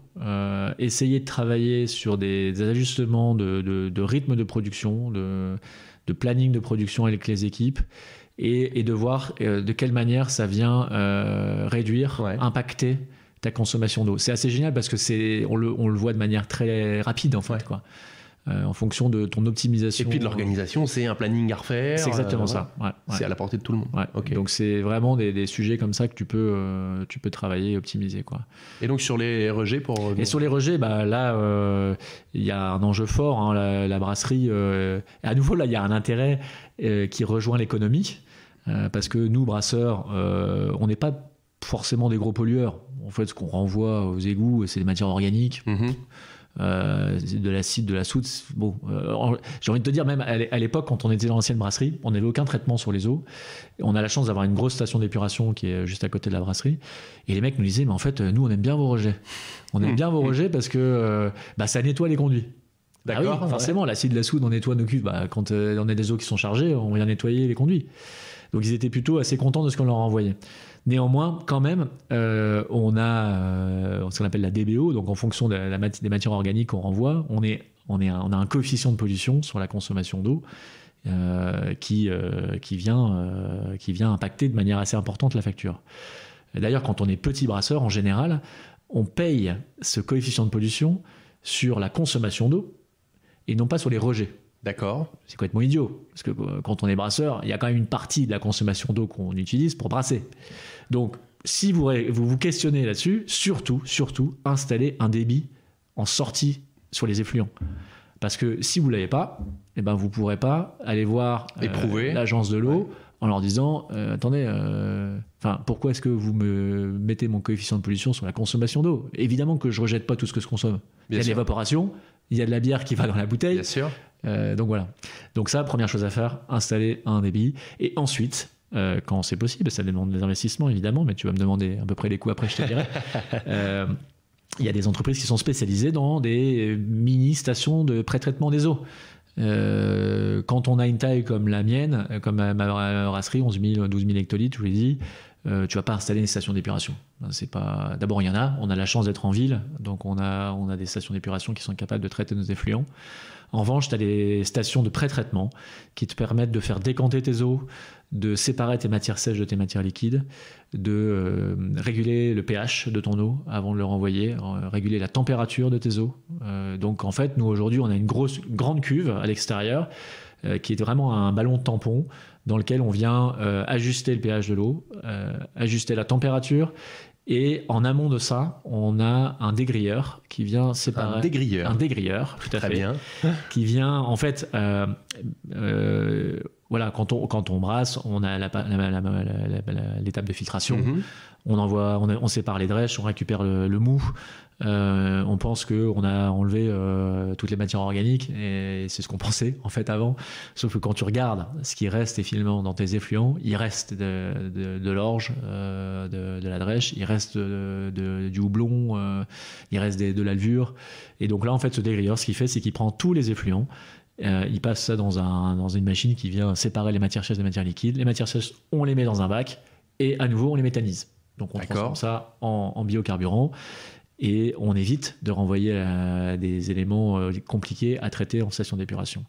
essayer de travailler sur des, ajustements de, rythme de production, de, de planning de production avec les équipes et, de voir euh, de quelle manière ça vient euh, réduire, impacter ta consommation d'eau. C'est assez génial parce que c'est on le, voit de manière très rapide en fait quoi. Euh, en fonction de ton optimisation. Et puis de l'organisation, c'est un planning à refaire. C'est exactement ça. C'est à la portée de tout le monde. Donc c'est vraiment des, sujets comme ça que tu peux, tu peux travailler et optimiser. Quoi. Et donc sur les rejets pour... Et sur les rejets, bah, là, il y a un enjeu fort. Hein, la, la, brasserie, à nouveau, là, il y a un intérêt euh, qui rejoint l'économie. Euh, parce que nous, brasseurs, euh, on n'est pas forcément des gros pollueurs. En fait, ce qu'on renvoie aux égouts, c'est des matières organiques. Mhm. de l'acide, de la soude. Bon, j'ai envie de te dire, même à l'époque, quand on était dans l'ancienne brasserie, on n'avait aucun traitement sur les eaux. On a la chance d'avoir une grosse station d'épuration qui est juste à côté de la brasserie. Et les mecs nous disaient, mais en fait, nous, on aime bien vos rejets. On aime mmh. bien vos mmh. rejets parce que bah, ça nettoie les conduits. Ah D'accord. forcément, l'acide, la soude, on nettoie nos cuves. Bah, quand euh, on a des eaux qui sont chargées, on vient nettoyer les conduits. Donc ils étaient plutôt assez contents de ce qu'on leur envoyait. Néanmoins, quand même, euh, on a euh, ce qu'on appelle la DBO, donc en fonction des matières organiques qu'on renvoie, on, a un coefficient de pollution sur la consommation d'eau qui, vient, qui vient impacter de manière assez importante la facture. D'ailleurs, quand on est petit brasseur, en général, on paye ce coefficient de pollution sur la consommation d'eau, et non pas sur les rejets. D'accord. C'est complètement idiot. Parce que euh, quand on est brasseur, il y a quand même une partie de la consommation d'eau qu'on utilise pour brasser. Donc, si vous vous, vous questionnez là-dessus, surtout, surtout, installez un débit en sortie sur les effluents. Parce que si vous ne l'avez pas, eh ben vous ne pourrez pas aller voir euh, l'agence de l'eau en leur disant euh, Attendez, enfin pourquoi est-ce que vous me mettez mon coefficient de pollution sur la consommation d'eau Évidemment que je ne rejette pas tout ce que je consomme. il y a l'évaporation, il y a de la bière qui va dans la bouteille. Bien sûr. Euh, donc voilà. Donc ça, première chose à faire, installer un débit. Et ensuite, euh, quand c'est possible, ça demande des investissements évidemment, mais tu vas me demander à peu près les coûts après, je te dirai. Euh, il y a des entreprises qui sont spécialisées dans des mini stations de pré-traitement des eaux. quand on a une taille comme la mienne, comme ma brasserie, 11 000, 12 000 hectolitres, je vous l'ai dit, euh, tu vas pas installer une station d'épuration. D'abord, il y en a. On a la chance d'être en ville, donc on a, des stations d'épuration qui sont capables de traiter nos effluents. En revanche, tu as des stations de pré-traitement qui te permettent de faire décanter tes eaux, de séparer tes matières sèches de tes matières liquides, de euh, réguler le pH de ton eau avant de le renvoyer, euh, réguler la température de tes eaux. donc, en fait, nous aujourd'hui, on a une grosse, grande cuve à l'extérieur qui est vraiment un ballon tampon dans lequel on vient euh, ajuster le pH de l'eau, euh, ajuster la température. Et en amont de ça, on a un dégrilleur qui vient séparer. Un dégrilleur. Un dégrilleur, tout à Très bien. Qui vient, en fait, euh, voilà, quand on, quand on brasse, on a l'étape la, de filtration. Mhm. On envoie, on, sépare les drèches, on récupère le mou, euh, on pense qu'on a enlevé euh, toutes les matières organiques et c'est ce qu'on pensait en fait avant. Sauf que quand tu regardes ce qui reste finalement dans tes effluents, il reste de, l'orge, euh, de, la drèche, il reste du houblon, il reste de la levure. Et donc là en fait ce dégrilleur ce qu'il fait c'est qu'il prend tous les effluents. il passe ça dans, une machine qui vient séparer les matières sèches des matières liquides. Les matières sèches, on les met dans un bac et à nouveau, on les méthanise. Donc on transforme ça en, biocarburant et on évite de renvoyer des éléments euh, compliqués à traiter en station d'épuration.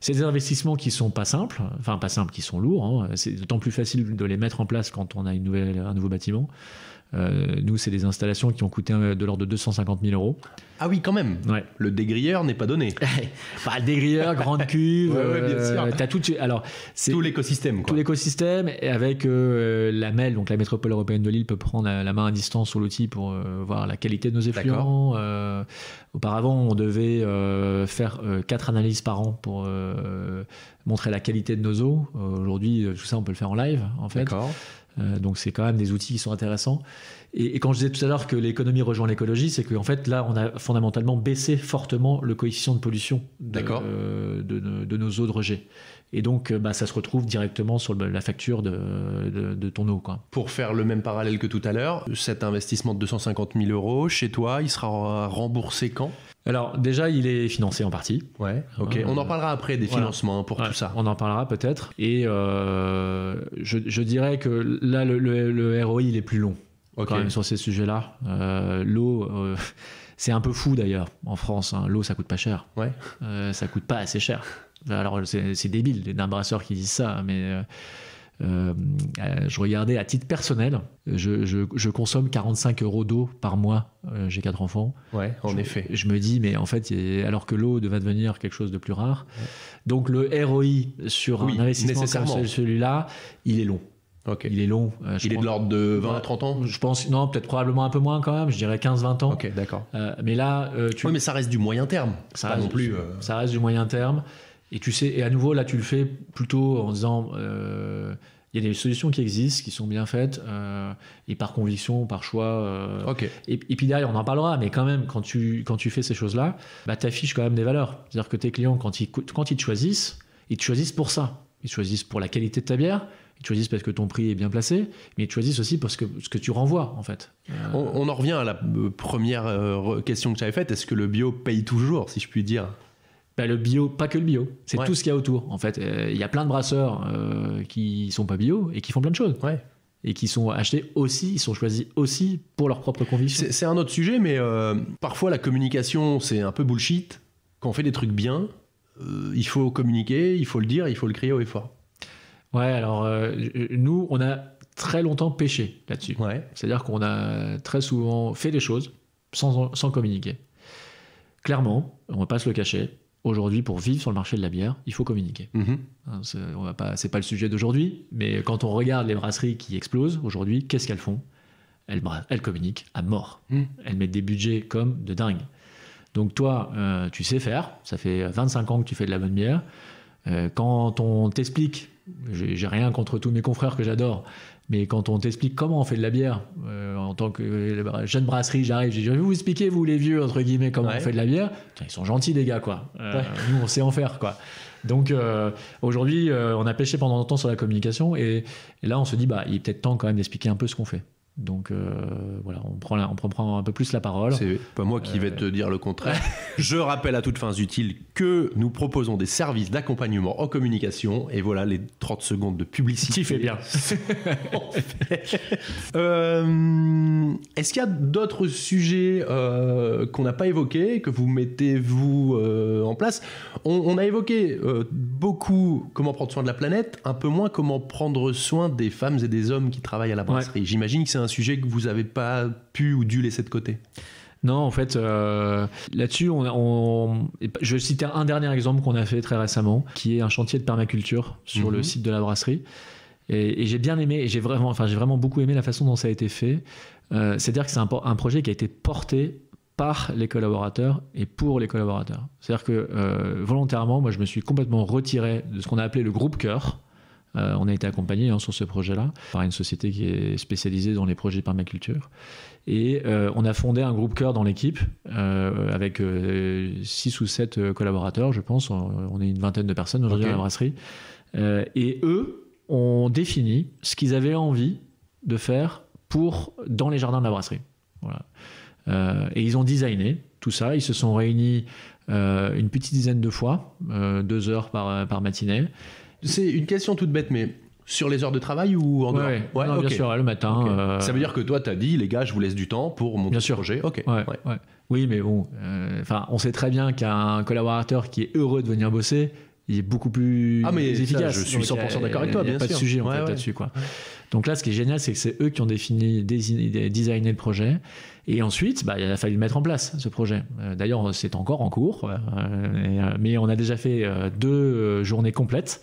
C'est des investissements qui sont pas simples, enfin pas simples, qui sont lourds. Hein. C'est d'autant plus facile de les mettre en place quand on a un nouveau bâtiment. Euh, nous, c'est des installations qui ont coûté euh, de l'ordre de 250 000 euros. Ah oui, quand même. Le dégrilleur n'est pas donné. enfin, bah, le dégrilleur, grande cuve. ouais, bien euh, sûr. tout, alors, tout l'écosystème. Tout l'écosystème, avec la MEL, donc la métropole européenne de Lille, peut prendre la, main à distance sur l'outil pour voir la qualité de nos effluents. auparavant, on devait faire quatre analyses par an pour montrer la qualité de nos eaux. Aujourd'hui, tout ça, on peut le faire en live, en fait. D'accord. Euh, donc c'est quand même des outils qui sont intéressants. Et, quand je disais tout à l'heure que l'économie rejoint l'écologie, c'est qu'en fait là on a fondamentalement baissé fortement le coefficient de pollution de, euh, de, nos eaux de rejet. Et donc euh, bah, ça se retrouve directement sur la facture de, ton eau. Quoi. Pour faire le même parallèle que tout à l'heure, cet investissement de 250 000 euros, chez toi, il sera remboursé quand alors déjà, il est financé en partie. Ouais. Ok. Euh, on en parlera après des financements pour tout ça. On en parlera peut-être. Et euh, je, dirais que là, le, ROI il est plus long. sur ces sujets-là, euh, l'eau. c'est un peu fou d'ailleurs en France. Hein. L'eau, ça coûte pas cher. Ouais. ça coûte pas assez cher. Alors c'est débile d'un brasseur qui dit ça, mais euh, euh, je regardais à titre personnel, je, consomme 45 euros d'eau par mois. Euh, j'ai quatre enfants. Ouais, en je, effet. Je me dis, mais en fait, alors que l'eau devait devenir quelque chose de plus rare, donc le ROI sur un investissement celui-là, il est long. Il est long. il est de l'ordre de 20 à 30 ans Je pense, non, peut-être probablement un peu moins quand même, je dirais 15-20 ans. Ok, d'accord. mais là. tu... Oui, mais ça reste du moyen terme. Ça non plus. Ça reste du moyen terme. Et tu sais, et à nouveau, là, tu le fais plutôt en disant, euh, il y a des solutions qui existent, qui sont bien faites, euh, et par conviction, par choix. Euh, et, puis derrière, on en parlera, mais quand même, quand tu, quand tu fais ces choses-là, bah, tu affiches quand même des valeurs. C'est-à-dire que tes clients, quand ils, quand ils te choisissent, ils te choisissent pour ça. Ils te choisissent pour la qualité de ta bière, ils choisissent parce que ton prix est bien placé, mais ils choisissent aussi parce que ce que tu renvoies, en fait. Euh. On, on, en revient à la première question que tu avais faite. Est-ce que le bio paye toujours, si je puis dire le bio, pas que le bio, c'est tout ce qu'il y a autour. En fait, euh, il y a plein de brasseurs euh, qui sont pas bio et qui font plein de choses. Ouais. Et qui sont achetés aussi, ils sont choisis aussi pour leur propre conviction. C'est un autre sujet, mais euh, parfois la communication, c'est un peu bullshit. Quand on fait des trucs bien, il faut communiquer, il faut le dire, il faut le crier au effort. Ouais, alors nous, on a très longtemps pêché là-dessus. Ouais. C'est-à-dire qu'on a très souvent fait des choses sans, sans communiquer. Clairement, on ne va pas se le cacher, aujourd'hui, pour vivre sur le marché de la bière, il faut communiquer. Mhm. Hein, Ce n'est pas, le sujet d'aujourd'hui, mais quand on regarde les brasseries qui explosent aujourd'hui, qu'est-ce qu'elles font elles, communiquent à mort. Mhm. Elles mettent des budgets comme de dingue. Donc toi, euh, tu sais faire, ça fait 25 ans que tu fais de la bonne bière. Euh, quand on t'explique, j'ai rien contre tous mes confrères que j'adore, mais quand on t'explique comment on fait de la bière, euh, en tant que euh, jeune brasserie, j'arrive, je vais vous expliquer, vous les vieux, entre guillemets, comment on fait de la bière. ils sont gentils, les gars, quoi. Euh. Nous, on sait en faire, quoi. Donc aujourd'hui, on a pêché pendant longtemps sur la communication et, là, on se dit, bah, il est peut-être temps quand même d'expliquer un peu ce qu'on fait. Donc euh, voilà, on prend, on prend un peu plus la parole. C'est pas moi qui vais euh, te dire le contraire. Je rappelle à toutes fins utiles que nous proposons des services d'accompagnement en communication. Et voilà les 30 secondes de publicité. Qui fait bien. Euh, est-ce qu'il y a d'autres sujets qu'on n'a pas évoqués, que vous mettez vous en place on, a évoqué beaucoup comment prendre soin de la planète, un peu moins comment prendre soin des femmes et des hommes qui travaillent à la brasserie. J'imagine que c'est un sujet que vous n'avez pas pu ou dû laisser de côté non, en fait, euh, là-dessus, on, je vais citer un dernier exemple qu'on a fait très récemment, qui est un chantier de permaculture sur le mhm. site de la brasserie. Et, j'ai bien aimé, j'ai vraiment, enfin, j'ai vraiment beaucoup aimé la façon dont ça a été fait. Euh, c'est-à-dire que c'est un, projet qui a été porté par les collaborateurs et pour les collaborateurs. C'est-à-dire que euh, volontairement, moi, je me suis complètement retiré de ce qu'on a appelé le groupe cœur. Euh, on a été accompagné hein, sur ce projet-là par une société qui est spécialisée dans les projets permaculture. Et euh, on a fondé un groupe cœur dans l'équipe euh, avec six ou sept collaborateurs, je pense. On est une vingtaine de personnes aujourd'hui à la brasserie. et eux ont défini ce qu'ils avaient envie de faire pour dans les jardins de la brasserie. et ils ont designé tout ça. Ils se sont réunis une petite dizaine de fois, deux heures par matinée. C'est une question toute bête, mais sur les heures de travail ou en dehors ouais, bien sûr, le matin. Euh, ça veut dire que toi, tu as dit, les gars, je vous laisse du temps pour mon bien sûr. projet. Ok. Oui, mais bon, euh, enfin, on sait très bien qu'un collaborateur qui est heureux de venir bosser, il est beaucoup plus ah, mais efficace. je suis 100% d'accord avec toi, bien sûr. Pas de sujet en fait, là-dessus, Donc là, ce qui est génial, c'est que c'est eux qui ont défini, designé le projet. Et ensuite, bah, il a fallu le mettre en place, ce projet. Euh, d'ailleurs, c'est encore en cours, mais on a déjà fait deux journées complètes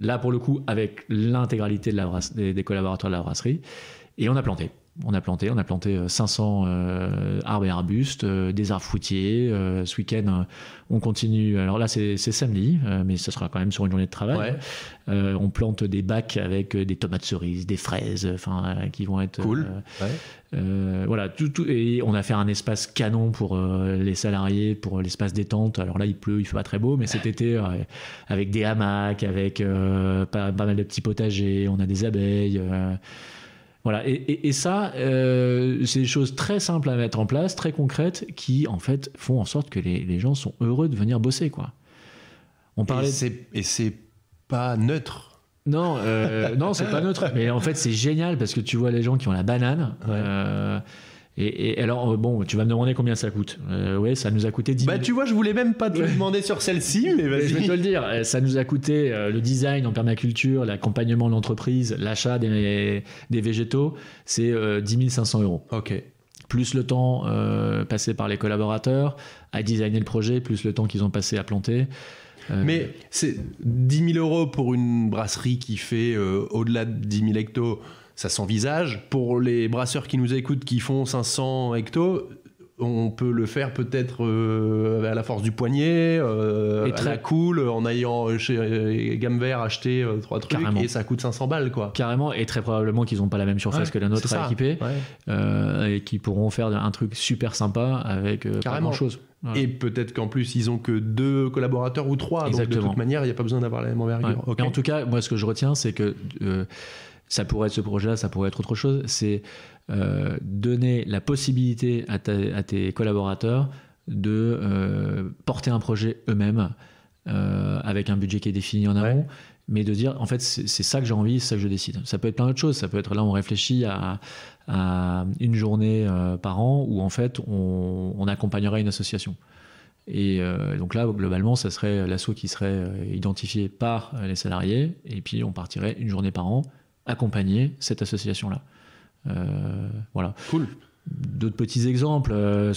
Là, pour le coup, avec l'intégralité des, des collaborateurs de la brasserie. Et on a planté on a planté, on a planté 500 euh, euh, arbres et arbustes, euh, des arbres fruitiers. ce week-end, on continue. Alors là, c'est samedi, mais ce sera quand même sur une journée de travail. on plante des bacs avec des tomates cerises, des fraises, enfin, qui vont être cool. voilà, tout, et on a fait un espace canon pour les salariés, pour l'espace détente. Alors là, il pleut, il fait pas très beau, mais cet été, avec des hamacs, avec pas, mal de petits potagers, on a des abeilles. Voilà, et, ça, euh, c'est des choses très simples à mettre en place, très concrètes, qui en fait font en sorte que les, gens sont heureux de venir bosser, quoi. On parlait et c'est pas neutre. Non, euh, non, c'est pas neutre. Mais en fait, c'est génial parce que tu vois les gens qui ont la banane. Euh, et, alors, euh, bon, tu vas me demander combien ça coûte. Euh, oui, ça nous a coûté 10 000... Bah, tu vois, je voulais même pas te le demander sur celle-ci, mais vas-y. Je vais te le dire. Euh, ça nous a coûté le design en permaculture, l'accompagnement de l'entreprise, l'achat des, végétaux. C'est 10 500 euros. OK. Plus le temps passé par les collaborateurs à designer le projet, plus le temps qu'ils ont passé à planter. Mais c'est 10 000 euros pour une brasserie qui fait au-delà de 10 000 hectos ça s'envisage. Pour les brasseurs qui nous écoutent, qui font 500 hectos, on peut le faire peut-être euh, à la force du poignet, euh, et très cool, en ayant euh, chez Gamver Vert acheté trois trucs, et ça coûte 500 balles, quoi. Carrément, et très probablement qu'ils n'ont pas la même surface que la nôtre à équiper, et qu'ils pourront faire un truc super sympa avec Carrément. pas grand-chose. Et peut-être qu'en plus, ils ont que deux collaborateurs ou trois, Exactement. de toute manière, il n'y a pas besoin d'avoir la même envergure. en tout cas, moi, ce que je retiens, c'est que ça pourrait être ce projet-là, ça pourrait être autre chose, c'est euh, donner la possibilité à, tes collaborateurs de euh, porter un projet eux-mêmes euh, avec un budget qui est défini en amont. Mais de dire, en fait, c'est ça que j'ai envie, c'est ça que je décide. Ça peut être plein d'autres choses. Ça peut être là, on réfléchit à, une journée par an où, en fait, on, accompagnerait une association. Et donc là, globalement, ça serait l'assaut qui serait identifié par les salariés, et puis on partirait une journée par an accompagner cette association-là. Euh, voilà. Cool. D'autres petits exemples euh,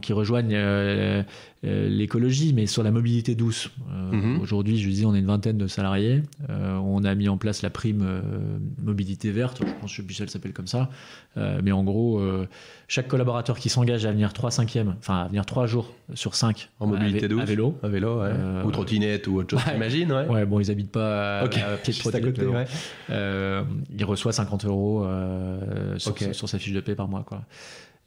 qui rejoignent euh, euh, l'écologie, mais sur la mobilité douce. Euh, mhm. Aujourd'hui, je dis, on est une vingtaine de salariés. Euh, on a mis en place la prime mobilité verte. Je pense que elle s'appelle comme ça. mais en gros, chaque collaborateur qui s'engage à venir 3 cinquièmes, enfin à venir 3 jours sur 5 en mobilité à, douce, à vélo, à vélo ou trottinette ou autre chose, ouais. j'imagine. Ouais. bon, ils habitent pas à, pied il reçoit 50 euros sur, sa fiche de paie par mois, quoi.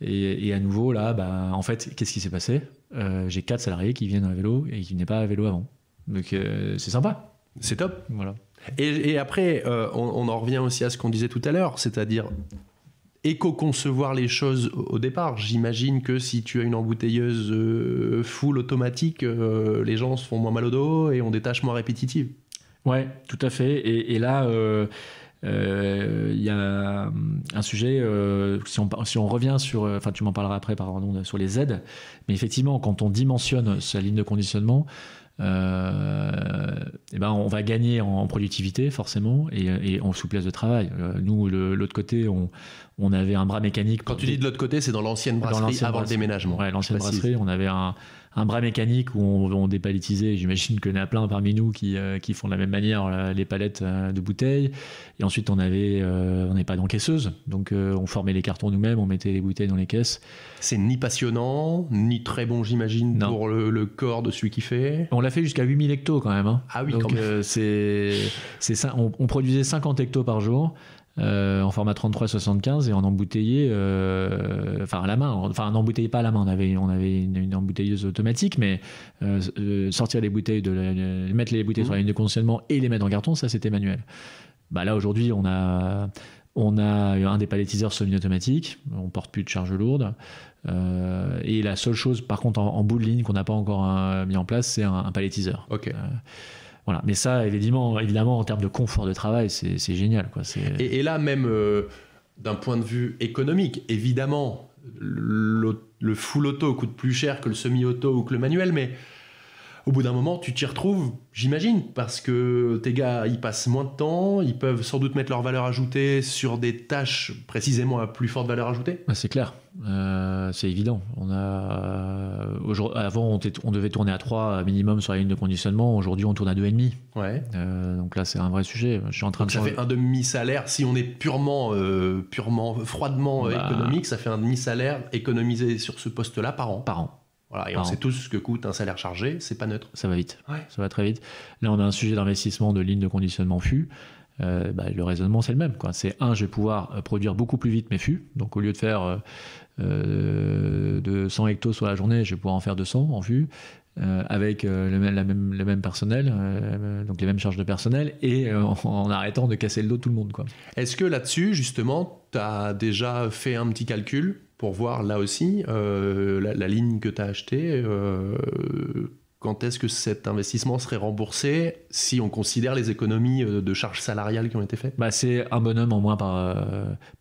Et, à nouveau, là, bah, en fait, qu'est-ce qui s'est passé euh, J'ai quatre salariés qui viennent à vélo et qui n'étaient pas à vélo avant. Donc euh, c'est sympa. C'est top. Voilà. Et, après, euh, on, en revient aussi à ce qu'on disait tout à l'heure, c'est-à-dire éco-concevoir les choses au, départ. J'imagine que si tu as une embouteilleuse full automatique, les gens se font moins mal au dos et ont des tâches moins répétitives. Ouais, tout à fait. Et, et là il euh, y a euh, un sujet, euh, si on, si, on, revient sur, enfin tu m'en parleras après, pardon, sur les aides, mais effectivement, quand on dimensionne sa ligne de conditionnement, et eh ben on va gagner en, productivité forcément et, en souplesse de travail. Nous, de l'autre côté, on, on, avait un bras mécanique. Quand tu dis de l'autre côté, c'est dans l'ancienne brasserie avant le déménagement. Oui, l'ancienne brasserie, on avait un, un bras mécanique où on, on dépalettisait. J'imagine qu'il y en a plein parmi nous qui, euh, qui, font de la même manière euh, les palettes euh, de bouteilles. Et ensuite, on avait, on n'est pas d'encaisseuse. Donc, on formait les cartons nous-mêmes, on mettait les bouteilles dans les caisses. C'est ni passionnant, ni très bon, j'imagine, pour le, corps de celui qui fait. On l'a fait jusqu'à 8000 hectos quand même. Hein. Ah oui, Donc, c'est, c'est, on, on produisait 50 hectos par jour. Euh, en format 33-75 et en embouteillé, euh, enfin à la main, enfin en embouteillé pas à la main, on avait, on avait une, embouteilleuse automatique, mais euh, sortir les bouteilles, de mettre les bouteilles mmh. sur la ligne de conditionnement et les mettre en carton, ça c'était manuel. Bah là aujourd'hui, on a, on a un des palettiseurs semi-automatique, on porte plus de charges lourde. et la seule chose, par contre, en, bout de ligne qu'on n'a pas encore mis en place, c'est un, palétiseur palettiseur. Ok. Voilà. Mais ça, évidemment, évidemment, en termes de confort de travail, c'est génial. Quoi. Et, là, même euh, d'un point de vue économique, évidemment, le, le full auto coûte plus cher que le semi-auto ou que le manuel, mais au bout d'un moment, tu t'y retrouves, j'imagine, parce que tes gars, ils passent moins de temps, ils peuvent sans doute mettre leur valeur ajoutée sur des tâches précisément à plus forte valeur ajoutée. Ah, c'est clair, euh, c'est évident. On a euh, avant, on, devait tourner à 3 minimum sur la ligne de conditionnement. Aujourd'hui, on tourne à 2,5. Ouais. Euh, donc là, c'est un vrai sujet. Je suis en train de ça fait un demi salaire. Si on est purement, purement, froidement bah. économique, ça fait un demi salaire économisé sur ce poste-là par an. Par an et on sait tous ce que coûte un salaire chargé, c'est pas neutre. Ça va vite. Ça va très vite. Là, on a un sujet d'investissement de ligne de conditionnement fût. Euh, bah, le raisonnement c'est le même. C'est un, je vais pouvoir euh, produire beaucoup plus vite mes fûts. Donc au lieu de faire 200 euh, de hectos sur la journée, je vais pouvoir en faire 200 en vue. Euh, avec euh, le, même, le même personnel, euh, donc les mêmes charges de personnel, et en, arrêtant de casser le dos tout le monde. Quoi. Est-ce que là-dessus, justement, tu as déjà fait un petit calcul pour voir là aussi la, ligne que tu as achetée quand est-ce que cet investissement serait remboursé si on considère les économies de charges salariales qui ont été faites bah, C'est un bonhomme en moins par,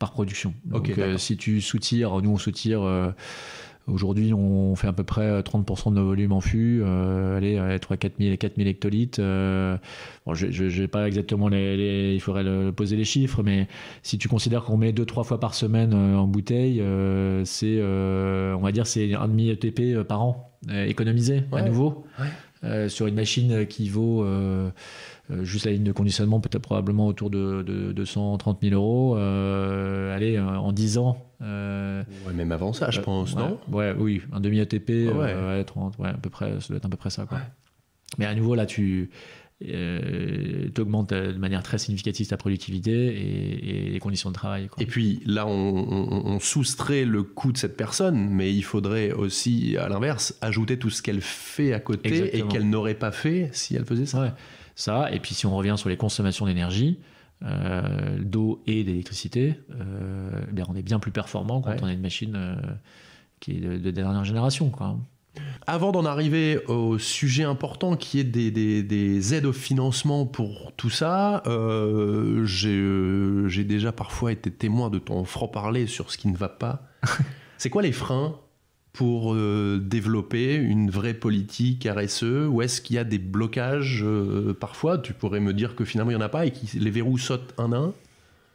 par production. Donc, si tu soutires, nous on soutire Aujourd'hui, on fait à peu près 30% euh, de nos volumes en fût, euh, allez, 3 4000 4000 hectolitres. Euh. bon, je n'ai pas exactement les, il faudrait poser les chiffres, mais si tu considères qu'on met 2-3 fois par semaine en bouteille, c'est, on va dire, c'est un demi ETP par an économisé à nouveau sur une machine qui vaut juste la ligne de conditionnement peut-être probablement autour de, de 230 000 euros. allez, en 10 ans. Euh, ouais, même avant ça, je euh, pense, non Ouais, oui, un demi-ATP, ah euh, ouais, à peu près, ça doit être à peu près ça. Mais à nouveau, là, tu augmentes de manière très significative ta productivité et, les conditions de travail. Et puis là, on, soustrait le coût de cette personne, mais il faudrait aussi, à l'inverse, ajouter tout ce qu'elle fait à côté et qu'elle n'aurait pas fait si elle faisait ça. Ça, et puis si on revient sur les consommations d'énergie, euh, d'eau et d'électricité, euh, eh on est bien plus performant quand on a une machine euh, qui est de, dernière génération. Avant d'en arriver au sujet important qui est des, des aides au financement pour tout ça, j'ai déjà parfois été témoin de ton franc-parler sur ce qui ne va pas. C'est quoi les freins pour euh, développer une vraie politique RSE Ou est-ce qu'il y a des blocages euh, parfois Tu pourrais me dire que finalement il n'y en a pas et que les verrous sautent un à un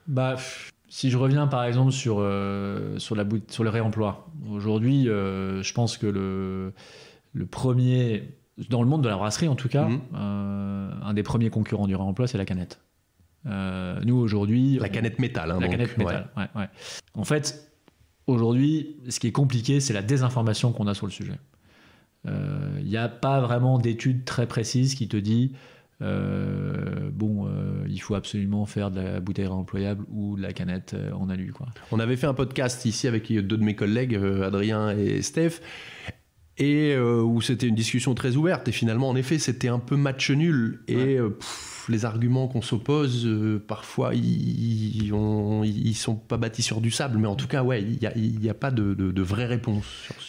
bah, Si je reviens par exemple sur, euh, sur, la, sur le réemploi, aujourd'hui je pense que le, le premier, dans le monde de la brasserie en tout cas, mmh. un des premiers concurrents du réemploi c'est la canette. nous aujourd'hui. La canette métal. Hein, la canette métal, Ouais, ouais. En fait, Aujourd'hui, ce qui est compliqué, c'est la désinformation qu'on a sur le sujet. Il euh, n'y a pas vraiment d'études très précise qui te dit euh, bon, euh, il faut absolument faire de la bouteille réemployable ou de la canette en alu. Quoi. On avait fait un podcast ici avec deux de mes collègues, Adrien et Steph, et où c'était une discussion très ouverte. Et finalement, en effet, c'était un peu match nul. Et les arguments qu'on s'oppose, euh, parfois, ils ne sont pas bâtis sur du sable. Mais en tout cas, ouais, il n'y a, y a, pas de, vraie réponse.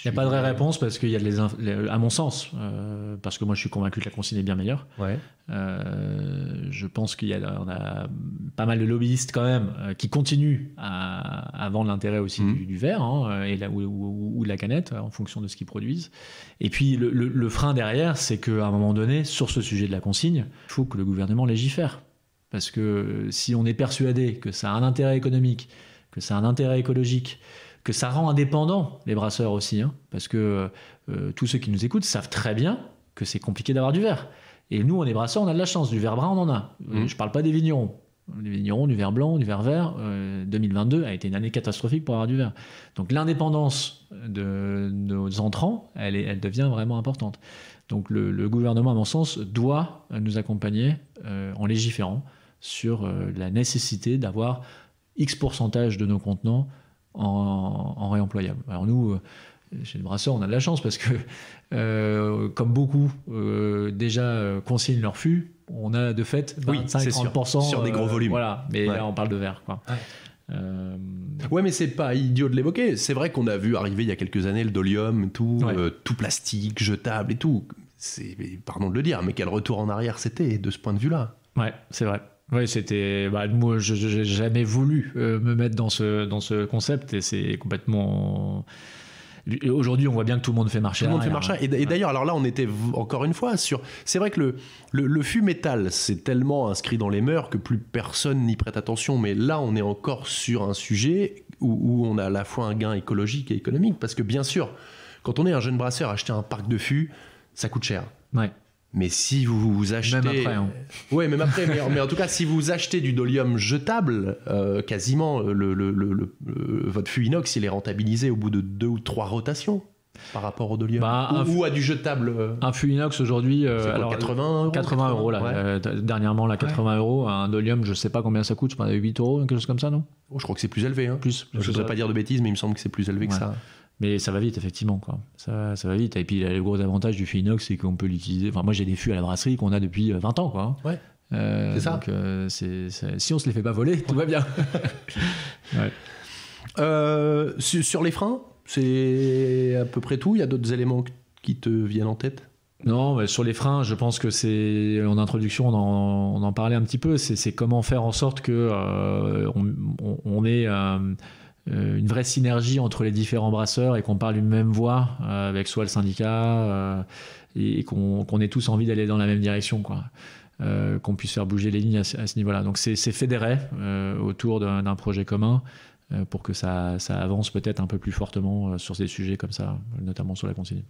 Il n'y a pas de vraie réponse parce qu'il y a les, à mon sens, euh, parce que moi je suis convaincu que la consigne est bien meilleure. Ouais. Euh, je pense qu'il y a, a pas mal de lobbyistes quand même qui continuent à, vendre l'intérêt aussi mmh. du, verre hein, et la, ou, de la canette en fonction de ce qu'ils produisent. Et puis le, le frein derrière, c'est qu'à un moment donné, sur ce sujet de la consigne, il faut que le gouvernement légifère. Parce que si on est persuadé que ça a un intérêt économique, que ça a un intérêt écologique, que ça rend indépendant les brasseurs aussi, hein, parce que euh, tous ceux qui nous écoutent savent très bien que c'est compliqué d'avoir du verre. Et nous, on est brasseurs, on a de la chance, du verre brun, on en a. Euh, mmh. Je parle pas des vignerons. Les vignerons, du verre blanc, du verre vert, 2022 euh, a été une année catastrophique pour avoir du verre. Donc l'indépendance de, nos entrants, elle, elle devient vraiment importante. Donc le, gouvernement, à mon sens, doit nous accompagner euh, en légiférant sur euh, la nécessité d'avoir X pourcentage de nos contenants en, en réemployables. Alors nous, euh, chez le brasseur, on a de la chance parce que, comme beaucoup déjà consignent leur fût, on a de fait 25-30% sur des gros volumes. voilà, mais là on parle de verre. Quoi. Ouais, mais c'est pas idiot de l'évoquer. C'est vrai qu'on a vu arriver il y a quelques années le Dolium, tout, euh, tout plastique, jetable et tout. C'est, pardon de le dire, mais quel retour en arrière c'était de ce point de vue-là. Ouais, c'est vrai. Ouais, c'était. Bah, moi, je n'ai jamais voulu euh, me mettre dans ce, dans ce concept et c'est complètement Aujourd'hui, on voit bien que tout le monde fait marcher. Tout le monde fait marcher. Hein. Et d'ailleurs, alors là, on était encore une fois sur. C'est vrai que le, le, fût métal, c'est tellement inscrit dans les mœurs que plus personne n'y prête attention. Mais là, on est encore sur un sujet où, on a à la fois un gain écologique et économique. Parce que bien sûr, quand on est un jeune brasseur, acheter un parc de fûts, ça coûte cher. Ouais. Mais si vous, achetez. Même hein. même après. mais, en tout cas, si vous achetez du Dolium jetable, euh, quasiment, euh, le, euh, votre fût inox, il est rentabilisé au bout de deux ou trois rotations par rapport au Dolium bah, ou, à du jetable Un fût inox aujourd'hui, alors, 80 euros 80, euros, là, dernièrement, là, 80 euros. Un Dolium, je sais pas combien ça coûte, je 8 euros, quelque chose comme ça, non oh, Je crois que c'est plus élevé. Hein. Plus, je ne voudrais pas dire de bêtises, mais il me semble que c'est plus élevé que ça. Mais ça va vite, effectivement. Quoi. Ça, ça va vite. Et puis, le gros avantage du FINOX, c'est qu'on peut l'utiliser. Enfin, moi, j'ai des fûts à la brasserie qu'on a depuis 20 euh, ans. Quoi. Hein. Ouais. Euh, c'est ça. Euh, si on se les fait pas voler, tout va bien. sur, les freins, c'est à peu près tout. Il y a d'autres éléments qui te viennent en tête non, sur les freins, je pense que c'est en introduction, on en, parlait un petit peu. C'est comment faire en sorte que on, on, ait euh, une vraie synergie entre les différents brasseurs et qu'on parle une même voix euh, avec soit le syndicat euh, et, qu'on ait tous envie d'aller dans la même direction, quoi. qu'on puisse faire bouger les lignes à, ce niveau-là. Donc c'est fédéré autour d'un projet commun pour que ça, ça avance peut-être un peu plus fortement sur ces sujets comme ça, notamment sur la consigne.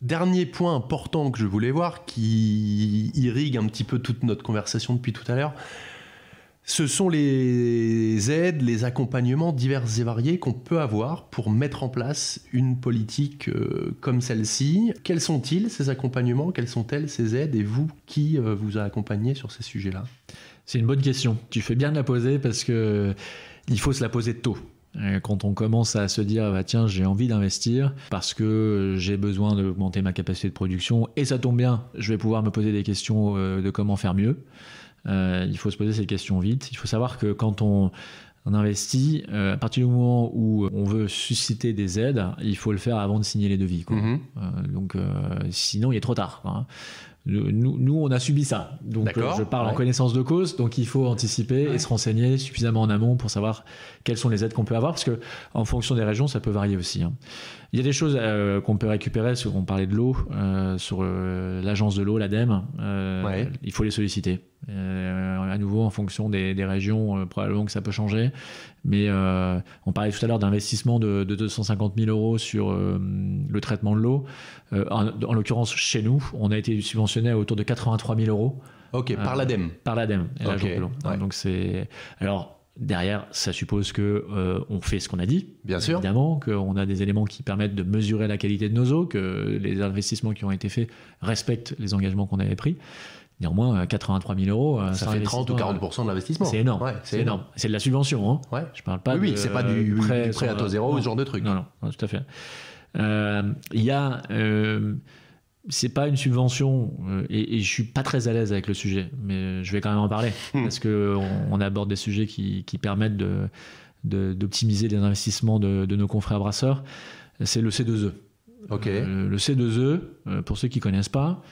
Dernier point important que je voulais voir, qui irrigue un petit peu toute notre conversation depuis tout à l'heure, ce sont les aides, les accompagnements divers et variés qu'on peut avoir pour mettre en place une politique euh, comme celle-ci. Quels sont-ils ces accompagnements Quelles sont-elles ces aides Et vous, qui euh, vous a accompagné sur ces sujets-là C'est une bonne question. Tu fais bien de la poser parce que il faut se la poser tôt. Euh, quand on commence à se dire, bah tiens, j'ai envie d'investir parce que j'ai besoin d'augmenter ma capacité de production et ça tombe bien, je vais pouvoir me poser des questions de comment faire mieux. Euh, il faut se poser cette questions vite. Il faut savoir que quand on, investit, euh, à partir du moment où on veut susciter des aides, il faut le faire avant de signer les devis. Mhm. Euh, donc sinon, il est trop tard. Hein. Nous, on a subi ça. Donc, je parle en connaissance de cause. Donc, il faut anticiper et se renseigner suffisamment en amont pour savoir quelles sont les aides qu'on peut avoir, parce que en fonction des régions, ça peut varier aussi. Hein. Il y a des choses euh, qu'on peut récupérer, sur, on parlait de l'eau, euh, sur euh, l'agence de l'eau, l'ADEME, il faut les solliciter. à nouveau, en fonction des, régions, probablement que ça peut changer. Mais on parlait tout à l'heure d'investissement de, 250 000 euros sur le traitement de l'eau. en, l'occurrence, chez nous, on a été subventionné à autour de 83 000 euros. Ok, par l'ADEME. Par l'ADEME, e Donc c'est. Alors Derrière, ça suppose que euh, on fait ce qu'on a dit. Bien sûr. Évidemment, qu'on a des éléments qui permettent de mesurer la qualité de nos eaux, que les investissements qui ont été faits respectent les engagements qu'on avait pris. Néanmoins, 83 euh, 000 euros. Euh, ça fait 30 ou 40 de l'investissement. C'est énorme. c'est énorme. C'est de la subvention. Hein. Ouais. Je parle pas. Oui, c'est pas du prêt, à taux zéro, ou ce genre de truc. Non, non, tout à fait. Il y a c'est pas une subvention euh, et, je suis pas très à l'aise avec le sujet, mais je vais quand même en parler hmm. parce que on, aborde des sujets qui, permettent d'optimiser de, les investissements de, nos confrères brasseurs. C'est le C2E. Ok. Euh, le C2E, euh, pour ceux qui connaissent pas,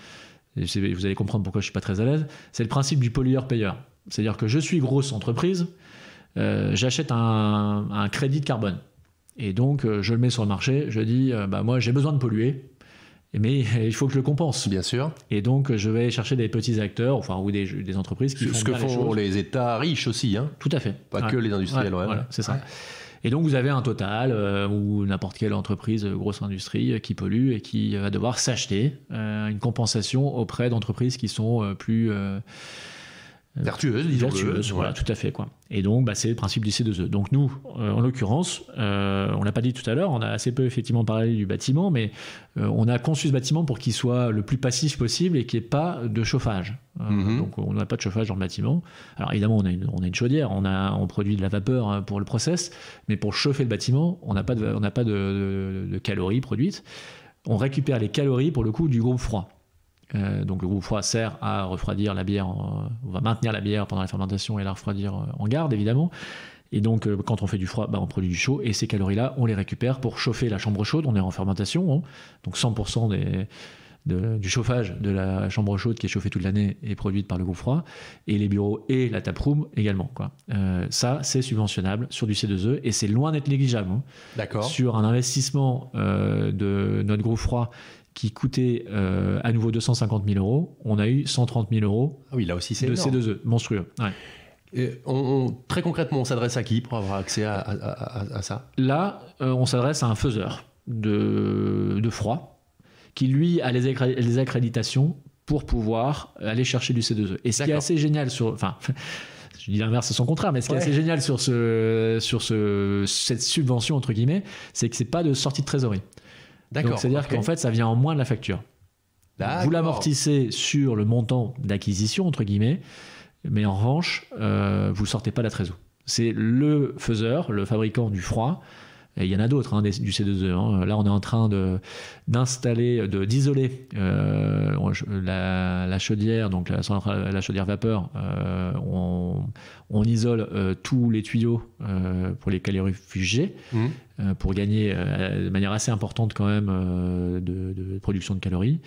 et vous allez comprendre pourquoi je suis pas très à l'aise, c'est le principe du pollueur-payeur. C'est-à-dire que je suis grosse entreprise, j'achète un, un, crédit de carbone et donc je le mets sur le marché. Je dis, bah moi j'ai besoin de polluer mais euh, il faut que je le compense. Bien sûr. Et donc, je vais chercher des petits acteurs, enfin, ou des, entreprises qui font Ce que font les, États riches aussi, hein. Tout à fait. Pas que les industriels, ouais. Voilà, c'est ça. Et donc, vous avez un Total où euh, ou n'importe quelle entreprise, euh, grosse industrie, qui pollue et qui va devoir s'acheter une compensation auprès d'entreprises qui sont plus euh, vertueuse, disons vertueuse, voilà, tout à fait quoi. Et donc bah, c'est le principe du C2E. Donc nous, euh, en l'occurrence, on euh, on l'a pas dit tout à l'heure, on a assez peu effectivement parlé du bâtiment, mais on a conçu ce bâtiment pour qu'il soit le plus passif possible et qu'il n'y ait pas de chauffage. Mm-hmm. Donc on n'a pas de chauffage dans le bâtiment. Alors évidemment on a une, on a une chaudière, on a on produit de la vapeur hein, pour le process, mais pour chauffer le bâtiment, on n'a pas de, on pas de calories produites. On récupère les calories pour le coup du groupe froid. Euh, donc le groupe froid sert à refroidir la bière, on va maintenir la bière pendant la fermentation et la refroidir euh, en garde évidemment. Et donc euh, quand on fait du froid, bah, on produit du chaud et ces calories-là, on les récupère pour chauffer la chambre chaude. On est en fermentation, hein. donc 100% du chauffage de la chambre chaude qui est chauffée toute l'année est produite par le groupe froid, et les bureaux et la taproom également. Quoi. ça, c'est subventionnable sur du C2E, et c'est loin d'être négligeable. Hein. D'accord. Sur un investissement de notre groupe froid qui coûtait euh, à nouveau 250 000 euros, on a eu 130 000 euros ah oui, là aussi, de C2E, e, monstrueux. on, très concrètement, on s'adresse à qui pour avoir accès à, ça Là, euh, on s'adresse à un faiseur de, froid qui, lui, a les, les, accréditations pour pouvoir aller chercher du C2E. Et ce qui est assez génial sur... Enfin, je dis l'inverse, c'est son contraire, mais ce qui est assez génial sur, ce, sur ce, cette subvention, entre guillemets, c'est que c'est pas de sortie de trésorerie. C'est-à-dire qu'en fait, ça vient en moins de la facture. Vous l'amortissez sur le montant d'acquisition, entre guillemets, mais en revanche, euh, vous ne sortez pas la trésor. C'est le faiseur, le fabricant du froid, il y en a d'autres hein, du C2E. Hein. Là, on est en train d'installer, d'isoler euh, la, chaudière, donc la, chaudière vapeur. Euh, on, isole euh, tous les tuyaux pour les calorifugés. Mmh pour gagner de manière assez importante quand même de, production de calories.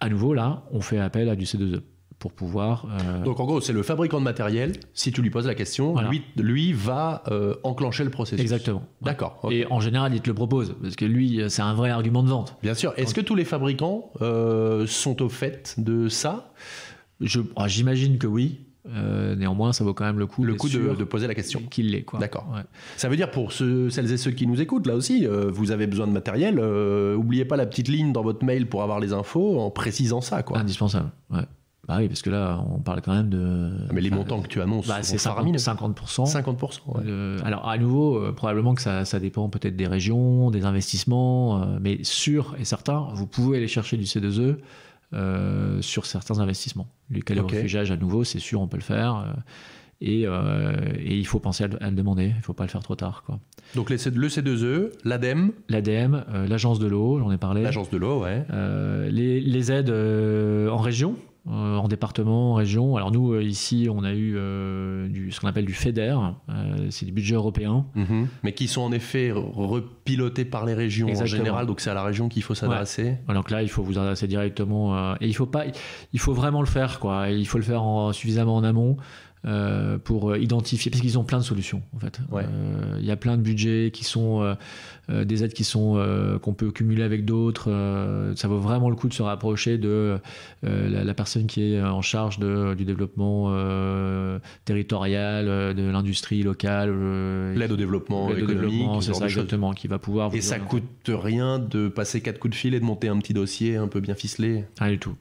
À nouveau, là, on fait appel à du C2E pour pouvoir. Euh, Donc en gros, c'est le fabricant de matériel, si tu lui poses la question, lui, lui, va euh, enclencher le processus. Exactement. D'accord. Et en général, il te le propose, parce que lui, euh, c'est un vrai argument de vente. Bien sûr. Est-ce que tous les fabricants sont au fait de ça ah, J'imagine que oui. néanmoins, ça vaut quand même le coup, le coup de, poser la question. Qu'il l'est, quoi. D'accord. Ça veut dire pour celles et ceux qui nous écoutent, là aussi, vous avez besoin de matériel. N'oubliez oubliez pas la petite ligne dans votre mail pour avoir les infos en précisant ça, quoi. Indispensable. Ouais oui, parce que là, on parle quand même de. Ah, mais les montants que tu annonces, bah, c'est 50, 50%. alors, à nouveau, euh, probablement que ça, dépend peut-être des régions, des investissements, euh, mais sûr et certain, vous pouvez aller chercher du C2E euh, sur certains investissements. Le calorifugage, okay. à nouveau, c'est sûr, on peut le faire. Et, il faut penser à, le, demander, il ne faut pas le faire trop tard. Donc e, le C2E, l'ADEME L'ADEME, l'Agence de l'eau, j'en ai parlé. L'Agence de l'eau, ouais. les, aides en région, euh, en département, en région. Alors nous, euh, ici, on a eu euh, du, ce qu'on appelle du FEDER, c'est du budget européen. Mhm. Mais qui sont en effet repilotés par les régions en général, donc c'est à la région qu'il faut s'adresser. Alors Donc là, il faut vous adresser directement, et il faut, pas, il faut vraiment le faire, quoi. Il faut le faire suffisamment en amont. Euh, pour identifier, parce qu'ils ont plein de solutions en fait. Euh, il y a plein de budgets qui sont euh, des aides qui sont qu'on peut cumuler avec d'autres. ça vaut vraiment le coup de se rapprocher de la, personne qui est en charge du développement territorial, de l'industrie locale. L'aide au développement économique, c'est exactement, qui va pouvoir. et ça coûte rien de passer quatre coups de fil et de monter un petit dossier un peu bien ficelé. Rien du tout.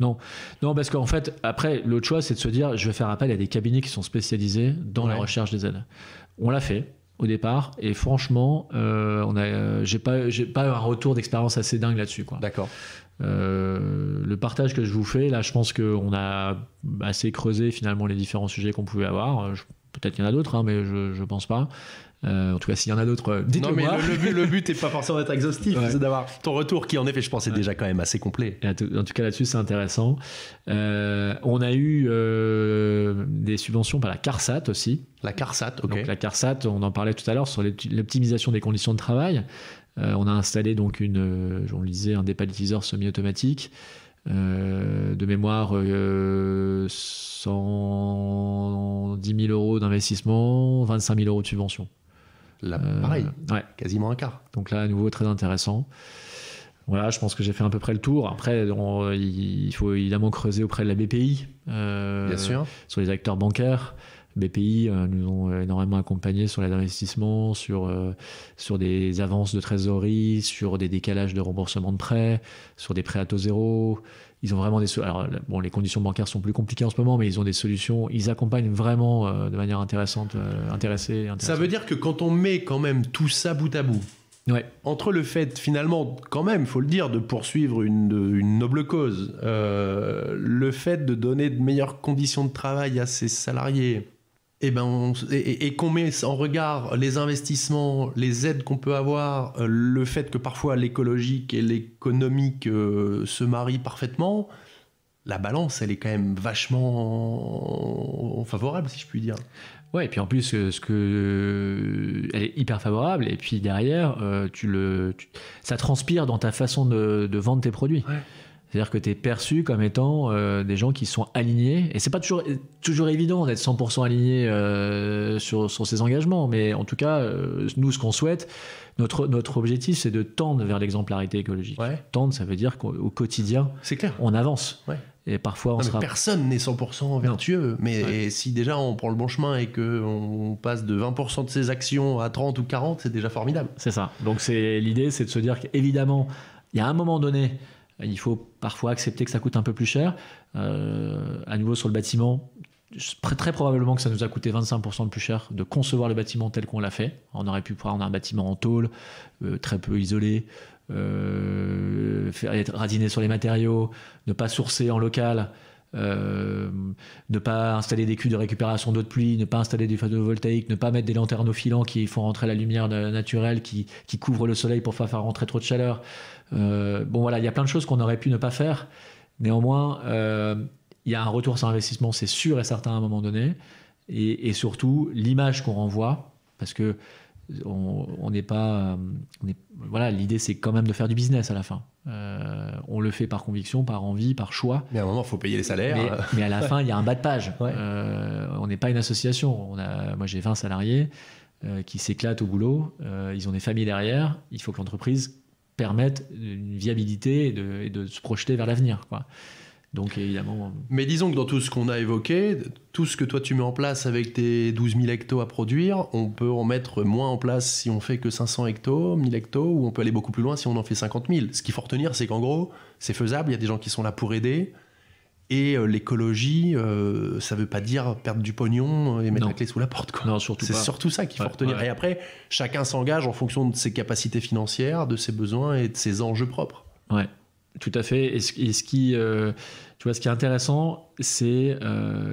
Non, non, parce qu'en fait, après, l'autre choix, c'est de se dire, je vais faire appel à des cabinets qui sont spécialisés dans la recherche des aides. On l'a fait au départ, et franchement, euh, on a, euh, j'ai pas, j'ai pas un retour d'expérience assez dingue là-dessus, quoi. D'accord. Euh, le partage que je vous fais, là, je pense qu'on a assez creusé finalement les différents sujets qu'on pouvait avoir. peut-être qu'il y en a d'autres, hein, mais je, je pense pas. Euh, en tout cas, s'il y en a d'autres, euh, dites-le Non, mais Le, but n'est pas forcément d'être exhaustif, c'est d'avoir ton retour qui, en effet, je pense, est déjà quand même assez complet. en tout cas, là-dessus, c'est intéressant. Euh, on a eu des subventions par la CARSAT aussi. La CARSAT, ok. Donc, la CARSAT, on en parlait tout à l'heure sur l'optimisation des conditions de travail. on a installé donc une, on le un dépalitiseur semi-automatique. de mémoire 110 000 euros d'investissement, 25 000 euros de subvention. Euh, pareil, quasiment un quart. Donc là, à nouveau, très intéressant. Voilà, je pense que j'ai fait à peu près le tour. Après, il faut évidemment creuser auprès de la BPI. Euh, Bien sûr. Sur les acteurs bancaires. BPI euh, nous ont énormément accompagnés sur l'aide investissements, sur, sur des avances de trésorerie, sur des décalages de remboursement de prêts, sur des prêts à taux zéro, ils ont vraiment des bon les conditions bancaires sont plus compliquées en ce moment mais ils ont des solutions ils accompagnent vraiment euh, de manière intéressante euh, intéressée, ça veut dire que quand on met quand même tout ça bout à bout entre le fait finalement quand même il faut le dire de poursuivre une, noble cause euh, le fait de donner de meilleures conditions de travail à ses salariés eh ben, et, ben et, qu'on met en regard les investissements, les aides qu'on peut avoir, euh, le fait que parfois l'écologique et l'économique euh, se marient parfaitement, la balance, elle est quand même vachement favorable, si je puis dire. Ouais, et puis en plus, euh, ce que elle est hyper favorable, et puis derrière, tu le, ça transpire dans ta façon de, vendre tes produits. Ouais. C'est-à-dire que tu es perçu comme étant euh, des gens qui sont alignés. Et c'est pas toujours, toujours évident d'être 100% aligné euh, sur, sur, ses engagements, mais en tout cas, euh, nous, ce qu'on souhaite, notre, notre objectif, c'est de tendre vers l'exemplarité écologique. Tendre, ça veut dire qu'au quotidien, clair. on avance. Et parfois, Personne n'est 100% vertueux, mais si déjà on prend le bon chemin et qu'on passe de 20% de ses actions à 30 ou 40, c'est déjà formidable. C'est ça. Donc l'idée, c'est de se dire qu'évidemment, il y a un moment donné il faut parfois accepter que ça coûte un peu plus cher. Euh, à nouveau, sur le bâtiment, très probablement que ça nous a coûté 25% de plus cher de concevoir le bâtiment tel qu'on l'a fait. On aurait pu prendre un bâtiment en tôle, euh, très peu isolé, euh, faire, être sur les matériaux, ne pas sourcer en local. Euh, ne pas installer des cuves de récupération d'eau de pluie, ne pas installer du photovoltaïque, ne pas mettre des lanternes au filant qui font rentrer la lumière naturelle, qui, couvrent le soleil pour pas faire rentrer trop de chaleur. Euh, bon voilà, il y a plein de choses qu'on aurait pu ne pas faire. Néanmoins, euh, il y a un retour sur investissement, c'est sûr et certain à un moment donné. Et, surtout, l'image qu'on renvoie, parce que on n'est pas. Euh, voilà, l'idée c'est quand même de faire du business à la fin. on le fait par conviction, par envie, par choix. Mais à un moment, il faut payer les salaires. Mais, à la fin, il y a un bas de page. on n'est pas une association. On a, moi, j'ai 20 salariés qui s'éclatent au boulot. ils ont des familles derrière. Il faut que l'entreprise permettent une viabilité et de, se projeter vers l'avenir. Quoi. Donc évidemment. Mais disons que dans tout ce qu'on a évoqué, tout ce que toi tu mets en place avec tes 12 000 hectos à produire, on peut en mettre moins en place si on fait que 500 hectos, 1000 hectos, ou on peut aller beaucoup plus loin si on en fait 50 000. Ce qu'il faut retenir, c'est qu'en gros, c'est faisable, il y a des gens qui sont là pour aider, et euh, l'écologie, euh, ça ne veut pas dire perdre du pognon et mettre la clé sous la porte. Quoi. Non, surtout C'est surtout ça qu'il faut retenir. Et après, chacun s'engage en fonction de ses capacités financières, de ses besoins et de ses enjeux propres. Ouais, tout à fait. Et ce, qui, euh, tu vois, ce qui est intéressant, c'est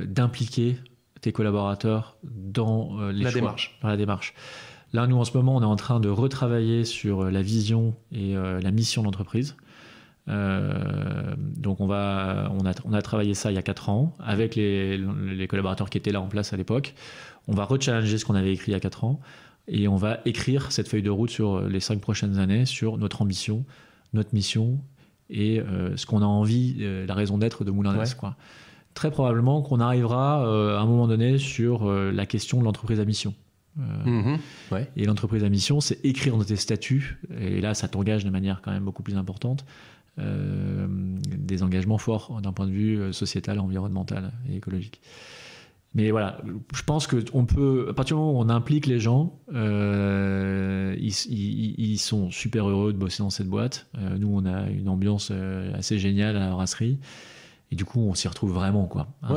d'impliquer tes collaborateurs dans la démarche. la démarche. Là, nous, en ce moment, on est en train de retravailler sur la vision et la mission d'entreprise. Euh, donc on, va, on, a, on a travaillé ça il y a 4 ans avec les, les collaborateurs qui étaient là en place à l'époque. On va rechallenger ce qu'on avait écrit il y a 4 ans et on va écrire cette feuille de route sur les 5 prochaines années, sur notre ambition, notre mission et euh, ce qu'on a envie, euh, la raison d'être de Moulin quoi Très probablement qu'on arrivera à un moment donné sur la question de l'entreprise à mission. Mm-hmm. Et l'entreprise à mission, c'est écrire dans tes statuts, et là ça t'engage de manière quand même beaucoup plus importante, euh, des engagements forts d'un point de vue euh, sociétal, environnemental et écologique. Mais voilà, je pense que on peut, à partir du moment où on implique les gens, euh, ils, sont super heureux de bosser dans cette boîte. nous, on a une ambiance assez géniale à la brasserie, et du coup, on s'y retrouve vraiment, quoi. Hein,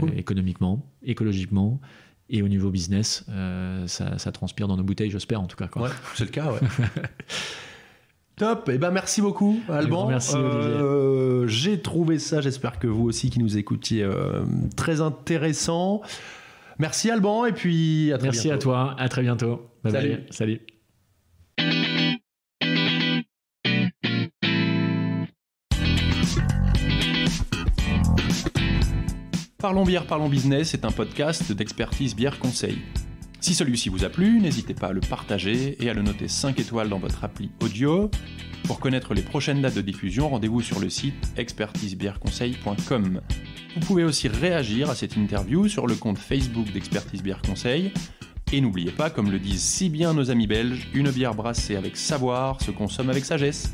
cool. Économiquement, écologiquement. Et au niveau business, ça, ça, transpire dans nos bouteilles, j'espère en tout cas. Quoi. Ouais, c'est le cas, ouais. Top, et eh ben merci beaucoup Alban. Merci euh, J'ai trouvé ça, j'espère que vous aussi qui nous écoutiez, euh, très intéressant. Merci Alban et puis à très Merci à toi, à très bientôt. Salut. Salut. Parlons bière, parlons business c'est un podcast d'expertise bière conseil. Si celui-ci vous a plu, n'hésitez pas à le partager et à le noter 5 étoiles dans votre appli audio. Pour connaître les prochaines dates de diffusion, rendez-vous sur le site expertisebièreconseil.com. Vous pouvez aussi réagir à cette interview sur le compte Facebook d'Expertise Bière Conseil. Et n'oubliez pas, comme le disent si bien nos amis belges, une bière brassée avec savoir se consomme avec sagesse.